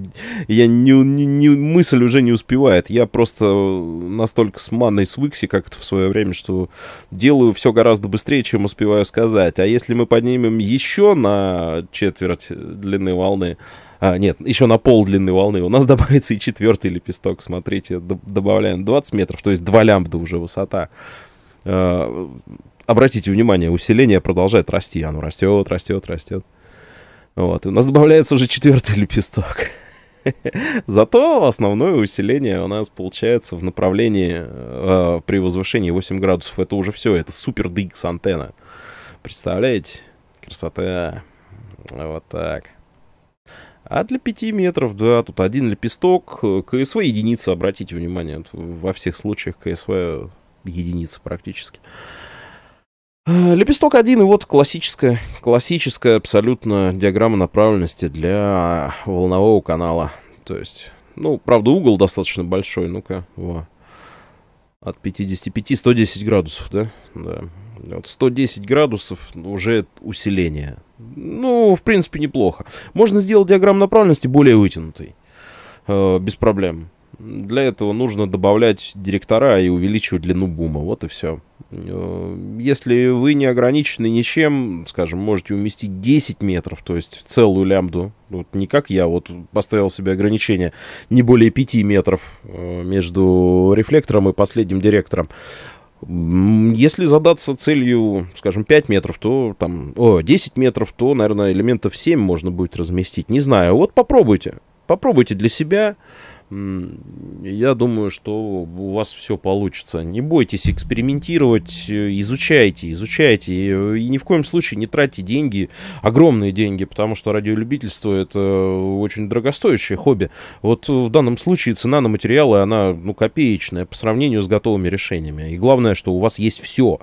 я не, не, не, мысль уже не успевает. Я просто э, настолько с манной свыкся как-то в свое время, что делаю все гораздо быстрее, чем успеваю сказать. А если мы поднимем еще на четверть длины волны, а, нет, еще на пол длины волны. У нас добавится и четвертый лепесток. Смотрите, добавляем 20 метров, то есть 2 лямбда уже высота. А, обратите внимание, усиление продолжает расти. Оно растет, растет, растет. Вот, и у нас добавляется уже четвертый лепесток. Зато основное усиление у нас получается в направлении э, при возвышении 8 градусов. Это уже все, это супер DX антенна. Представляете? Красота. Вот так. А для 5 метров, да, тут один лепесток, КСВ единица, обратите внимание, во всех случаях КСВ единица практически. Э, лепесток один, и вот классическая, классическая абсолютно диаграмма направленности для волнового канала. То есть, ну, правда, угол достаточно большой. Ну-ка, во. От 55 110 градусов, да? Да. Вот 110 градусов уже усиление. Ну, в принципе, неплохо. Можно сделать диаграмму направленности более вытянутой. Э, без проблем. Для этого нужно добавлять директора и увеличивать длину бума. Вот и все. Э, если вы не ограничены ничем, скажем, можете уместить 10 метров, то есть целую лямбду, вот не как я, вот поставил себе ограничение не более 5 метров э, между рефлектором и последним директором. Если задаться целью, скажем, 5 метров, то там, о, 10 метров, то, наверное, элементов 7 можно будет разместить. Не знаю, вот попробуйте. Попробуйте для себя я думаю, что у вас все получится. Не бойтесь экспериментировать, э, изучайте, изучайте. Э, и ни в коем случае не тратьте деньги, огромные деньги, потому что радиолюбительство это очень дорогостоящее хобби. Вот э, в данном случае цена на материалы, она ну, копеечная по сравнению с готовыми решениями. И главное, что у вас есть все.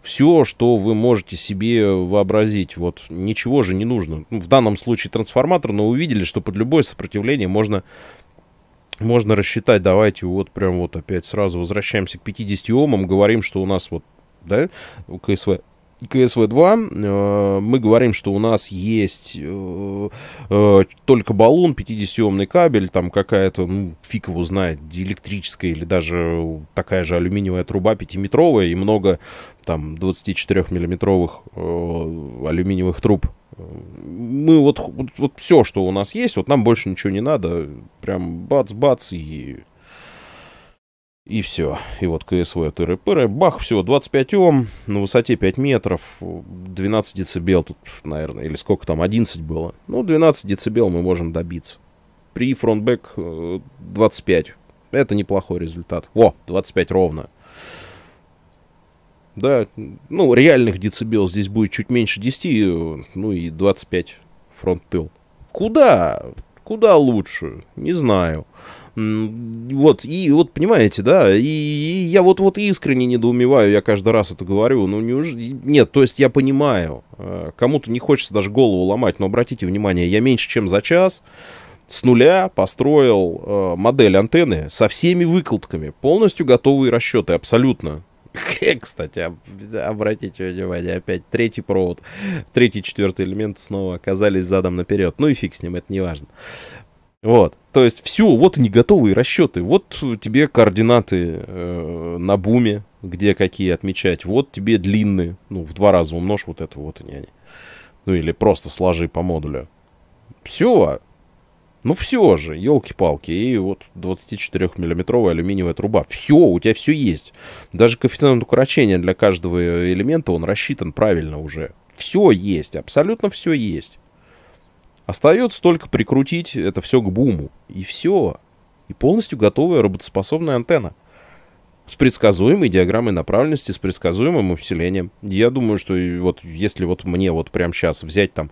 Все, что вы можете себе вообразить. Вот ничего же не нужно. Ну, в данном случае трансформатор, но увидели, что под любое сопротивление можно можно рассчитать, давайте вот прям вот опять сразу возвращаемся к 50 омам, говорим, что у нас вот, да, КСВ КСВ-2, э, мы говорим, что у нас есть э, э, только баллон, 50-омный кабель, там какая-то, ну, фиг его знает, электрическая или даже такая же алюминиевая труба 5-метровая и много там 24-миллиметровых алюминиевых труб мы вот, вот, вот все, что у нас есть, вот нам больше ничего не надо. Прям бац-бац и... И все. И вот КСВ тыры-пыры. Бах, всего 25 Ом, на высоте 5 метров, 12 децибел тут, наверное, или сколько там, 11 было. Ну, 12 децибел мы можем добиться. При фронтбэк 25. Э, Это неплохой результат. О, 25 ровно да, ну, реальных децибел здесь будет чуть меньше 10, ну и 25 фронт-тыл. Куда? Куда лучше? Не знаю. Вот, и вот, понимаете, да, и, и я вот-вот искренне недоумеваю, я каждый раз это говорю, ну, неуж... нет, то есть я понимаю, э, кому-то не хочется даже голову ломать, но обратите внимание, я меньше, чем за час с нуля построил э, модель антенны со всеми выкладками, полностью готовые расчеты, абсолютно. Э, кстати, обратите внимание, опять третий провод, третий, четвертый элемент снова оказались задом наперед. Ну и фиг с ним, это не важно. Вот, то есть все, вот не готовые расчеты, вот тебе координаты э, на буме, где какие отмечать, вот тебе длинные, ну в два раза умножь вот это, вот они они. Ну или просто сложи по модулю. Все, ну все же, елки-палки, и вот 24-миллиметровая алюминиевая труба. Все, у тебя все есть. Даже коэффициент укорочения для каждого элемента, он рассчитан правильно уже. Все есть, абсолютно все есть. Остается только прикрутить это все к буму. И все. И полностью готовая работоспособная антенна. С предсказуемой диаграммой направленности, с предсказуемым усилением. Я думаю, что вот если вот мне вот прямо сейчас взять там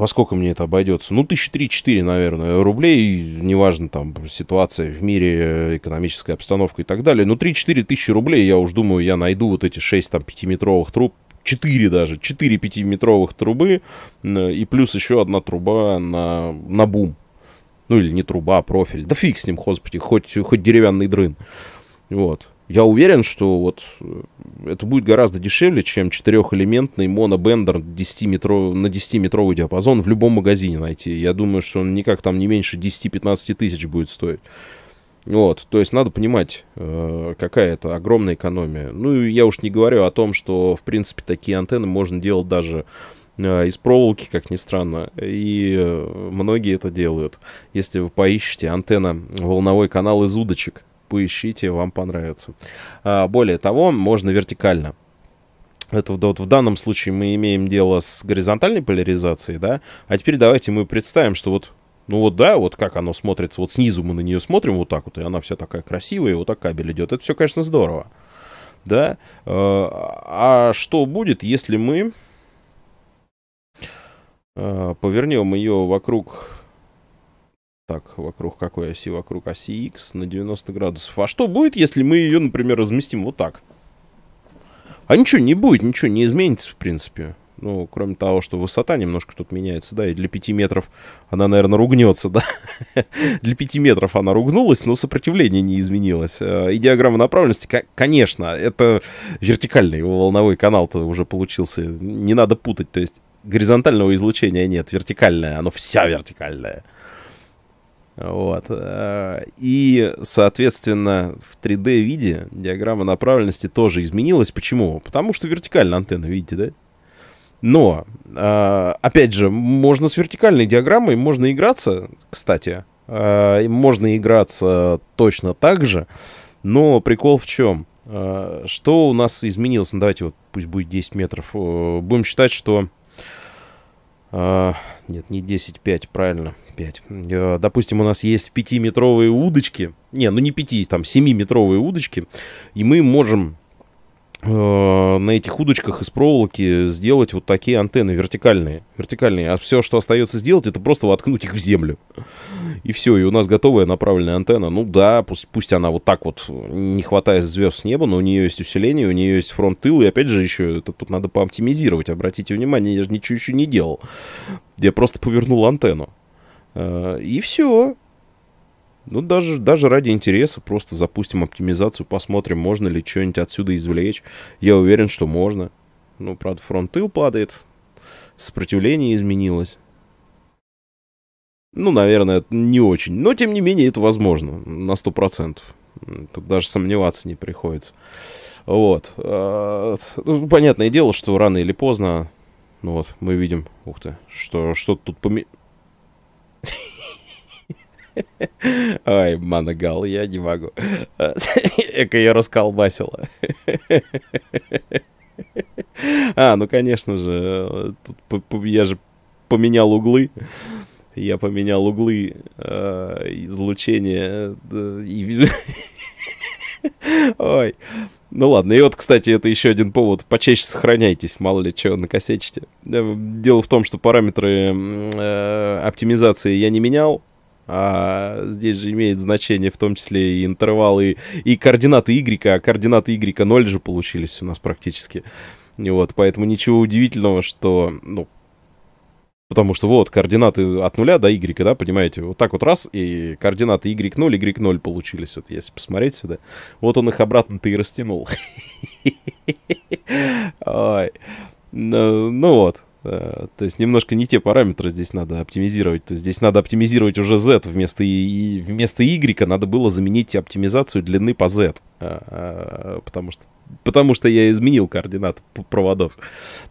во сколько мне это обойдется? Ну, тысячи три-четыре, наверное, рублей, неважно там ситуация в мире, экономическая обстановка и так далее. Ну, три-четыре тысячи рублей, я уж думаю, я найду вот эти шесть там пятиметровых труб, четыре даже, четыре пятиметровых трубы и плюс еще одна труба на, на бум. Ну, или не труба, а профиль. Да фиг с ним, господи, хоть, хоть деревянный дрын. Вот я уверен, что вот э, это будет гораздо дешевле, чем четырехэлементный монобендер 10 метров, на 10-метровый диапазон в любом магазине найти. Я думаю, что он никак там не меньше 10-15 тысяч будет стоить. Вот, то есть надо понимать, э, какая это огромная экономия. Ну, я уж не говорю о том, что, в принципе, такие антенны можно делать даже э, из проволоки, как ни странно, и многие это делают. Если вы поищете антенна волновой канал из удочек, поищите, вам понравится. А, более того, можно вертикально. Это вот в данном случае мы имеем дело с горизонтальной поляризацией, да? А теперь давайте мы представим, что вот ну вот да, вот как оно смотрится, вот снизу мы на нее смотрим вот так вот, и она вся такая красивая, и вот так кабель идет. Это все, конечно, здорово. Да? А, а что будет, если мы а, повернем ее вокруг так, вокруг какой оси? Вокруг оси X на 90 градусов. А что будет, если мы ее, например, разместим вот так? А ничего не будет, ничего не изменится, в принципе. Ну, кроме того, что высота немножко тут меняется, да, и для 5 метров она, наверное, ругнется, да. для 5 метров она ругнулась, но сопротивление не изменилось. Э, и диаграмма направленности, конечно, это вертикальный его волновой канал-то уже получился. Не надо путать, то есть горизонтального излучения нет, вертикальное, оно вся вертикальное. Вот. Э, и, соответственно, в 3D-виде диаграмма направленности тоже изменилась. Почему? Потому что вертикальная антенна, видите, да? Но, э, опять же, можно с вертикальной диаграммой, можно играться, кстати, э, можно играться точно так же, но прикол в чем? Что у нас изменилось? Ну, давайте вот пусть будет 10 метров. Будем считать, что а, нет, не 10, 5, правильно, 5. Э, допустим, у нас есть 5-метровые удочки. Не, ну не 5, там 7-метровые удочки. И мы можем Э, на этих удочках из проволоки сделать вот такие антенны вертикальные. Вертикальные. А все, что остается сделать, это просто воткнуть их в землю. И все, и у нас готовая направленная антенна. Ну да, пусть, пусть она вот так вот, не хватая звезд с неба, но у нее есть усиление, у нее есть фронт тыл, и опять же еще это тут надо пооптимизировать. Обратите внимание, я же ничего еще не делал. Я просто повернул антенну. Э, и все. Ну, даже, даже ради интереса просто запустим оптимизацию, посмотрим, можно ли что-нибудь отсюда извлечь. Я уверен, что можно. Ну, правда, фронт-тыл падает. Сопротивление изменилось. Ну, наверное, не очень. Но, тем не менее, это возможно на 100%. Тут даже сомневаться не приходится. Вот. А, ну, понятное дело, что рано или поздно... Ну вот, мы видим... Ух ты, что, что тут поменялось... Ой, Манагал, я не могу. Эко ее расколбасило. А, ну, конечно же, тут я же поменял углы. Я поменял углы э, излучения. Э, Ой. Ну ладно, и вот, кстати, это еще один повод. Почаще сохраняйтесь, мало ли чего накосячите. Дело в том, что параметры э, оптимизации я не менял. А здесь же имеет значение в том числе и интервалы, и координаты Y, а координаты Y 0 же получились у нас практически. И вот, поэтому ничего удивительного, что, ну, Потому что вот координаты от нуля до y, да, понимаете? Вот так вот раз, и координаты y0, y0 получились. Вот если посмотреть сюда, вот он их обратно-то и растянул. Ну, ну вот, Э, то есть немножко не те параметры здесь надо оптимизировать. То есть здесь надо оптимизировать уже Z вместо, и, вместо Y надо было заменить оптимизацию длины по Z. Э, э, потому что, потому что я изменил координаты проводов.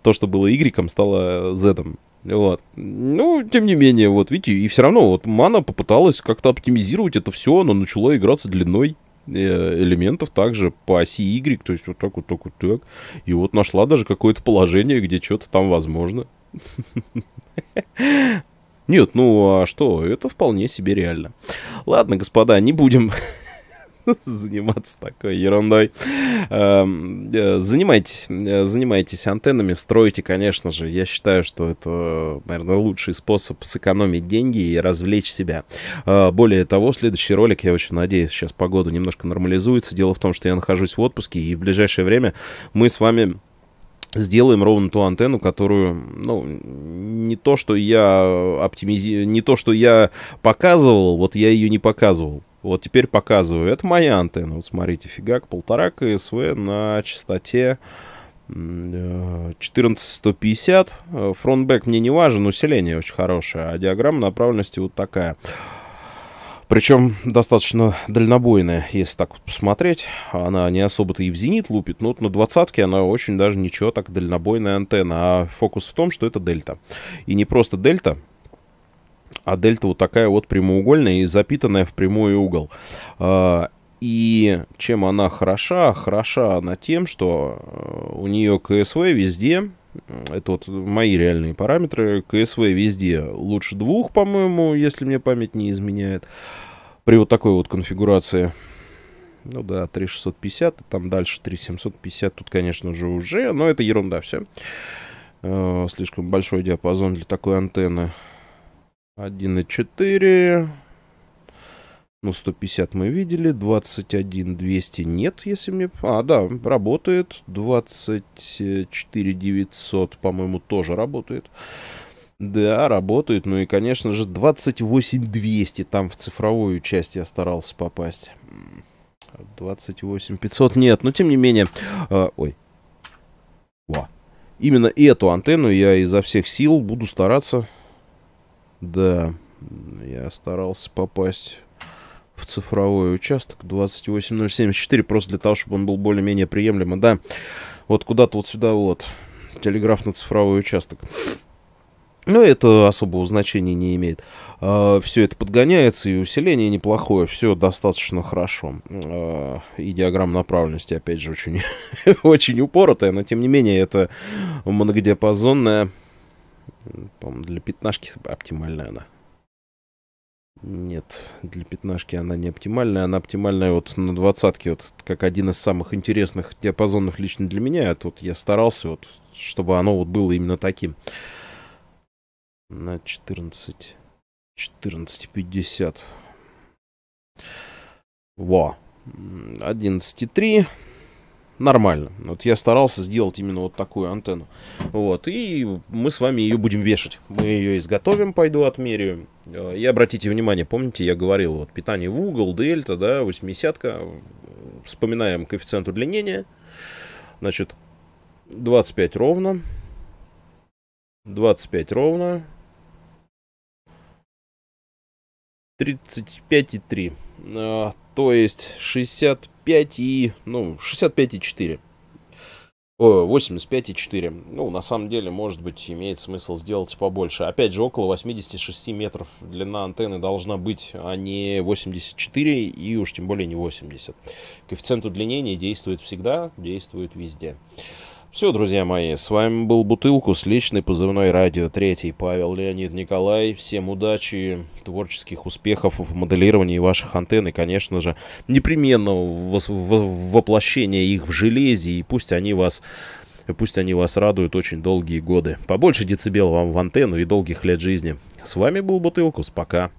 То, что было Y, стало Z. Вот. Ну, тем не менее, вот видите, и все равно вот Мана попыталась как-то оптимизировать это все, она начала играться длиной Э, элементов также по оси Y, то есть вот так вот, так вот, так. И вот нашла даже какое-то положение, где что-то там возможно. Нет, ну а что? Это вполне себе реально. Ладно, господа, не будем заниматься такой ерундой. Эм, э, занимайтесь, э, занимайтесь антеннами, стройте, конечно же. Я считаю, что это, наверное, лучший способ сэкономить деньги и развлечь себя. Э, более того, следующий ролик, я очень надеюсь, сейчас погода немножко нормализуется. Дело в том, что я нахожусь в отпуске, и в ближайшее время мы с вами сделаем ровно ту антенну, которую, ну, не то, что я оптимизи... не то, что я показывал, вот я ее не показывал. Вот теперь показываю. Это моя антенна. Вот смотрите, фигак, полтора КСВ на частоте 14150. Э, э, фронтбэк мне не важен, усиление очень хорошее, а диаграмма направленности вот такая. Причем достаточно дальнобойная, если так вот посмотреть. Она не особо-то и в зенит лупит, но вот на двадцатке она очень даже ничего, так дальнобойная антенна. А фокус в том, что это дельта. И не просто дельта, а дельта вот такая вот прямоугольная и запитанная в прямой угол. А, и чем она хороша? Хороша она тем, что э, у нее КСВ везде, э, это вот мои реальные параметры, КСВ везде лучше двух, по-моему, если мне память не изменяет, при вот такой вот конфигурации. Ну да, 3650, там дальше 3750, тут, конечно же, уже, но это ерунда все. Э, слишком большой диапазон для такой антенны. 1,4. Ну, 150 мы видели. 21 200 нет, если мне... А, да, работает. 24 900, по-моему, тоже работает. Да, работает. Ну и, конечно же, 28 200. Там в цифровую часть я старался попасть. 28 500 нет. Но, тем не менее... Э, ой. Во. Именно эту антенну я изо всех сил буду стараться да, я старался попасть в цифровой участок 28074, просто для того, чтобы он был более-менее приемлемо. Да, вот куда-то вот сюда вот, телеграф на цифровой участок. Но ну, это особого значения не имеет. А, все это подгоняется, и усиление неплохое, все достаточно хорошо. А, и диаграмма направленности, опять же, очень, очень упоротая, но тем не менее это многодиапазонная по-моему, для пятнашки оптимальная она. Нет, для пятнашки она не оптимальная. Она оптимальная вот на двадцатке, вот как один из самых интересных диапазонов лично для меня. А тут я старался, вот, чтобы оно вот было именно таким. На 14. 14.50. Во. 11.3 нормально. Вот я старался сделать именно вот такую антенну. Вот, и мы с вами ее будем вешать. Мы ее изготовим, пойду отмерю. Э, и обратите внимание, помните, я говорил, вот питание в угол, дельта, да, 80 -ка. Вспоминаем коэффициент удлинения. Значит, 25 ровно. 25 ровно. 35,3 то есть 65 и, ну, и 65,4. 85,4. Ну, на самом деле, может быть, имеет смысл сделать побольше. Опять же, около 86 метров длина антенны должна быть, а не 84 и уж тем более не 80. Коэффициент удлинения действует всегда, действует везде. Все, друзья мои, с вами был Бутылку с личной позывной радио 3. Павел Леонид Николай. Всем удачи, творческих успехов в моделировании ваших антенн и, конечно же, непременно воплощения их в железе. И пусть они вас пусть они вас радуют очень долгие годы. Побольше децибел вам в антенну и долгих лет жизни. С вами был Бутылкус. Пока.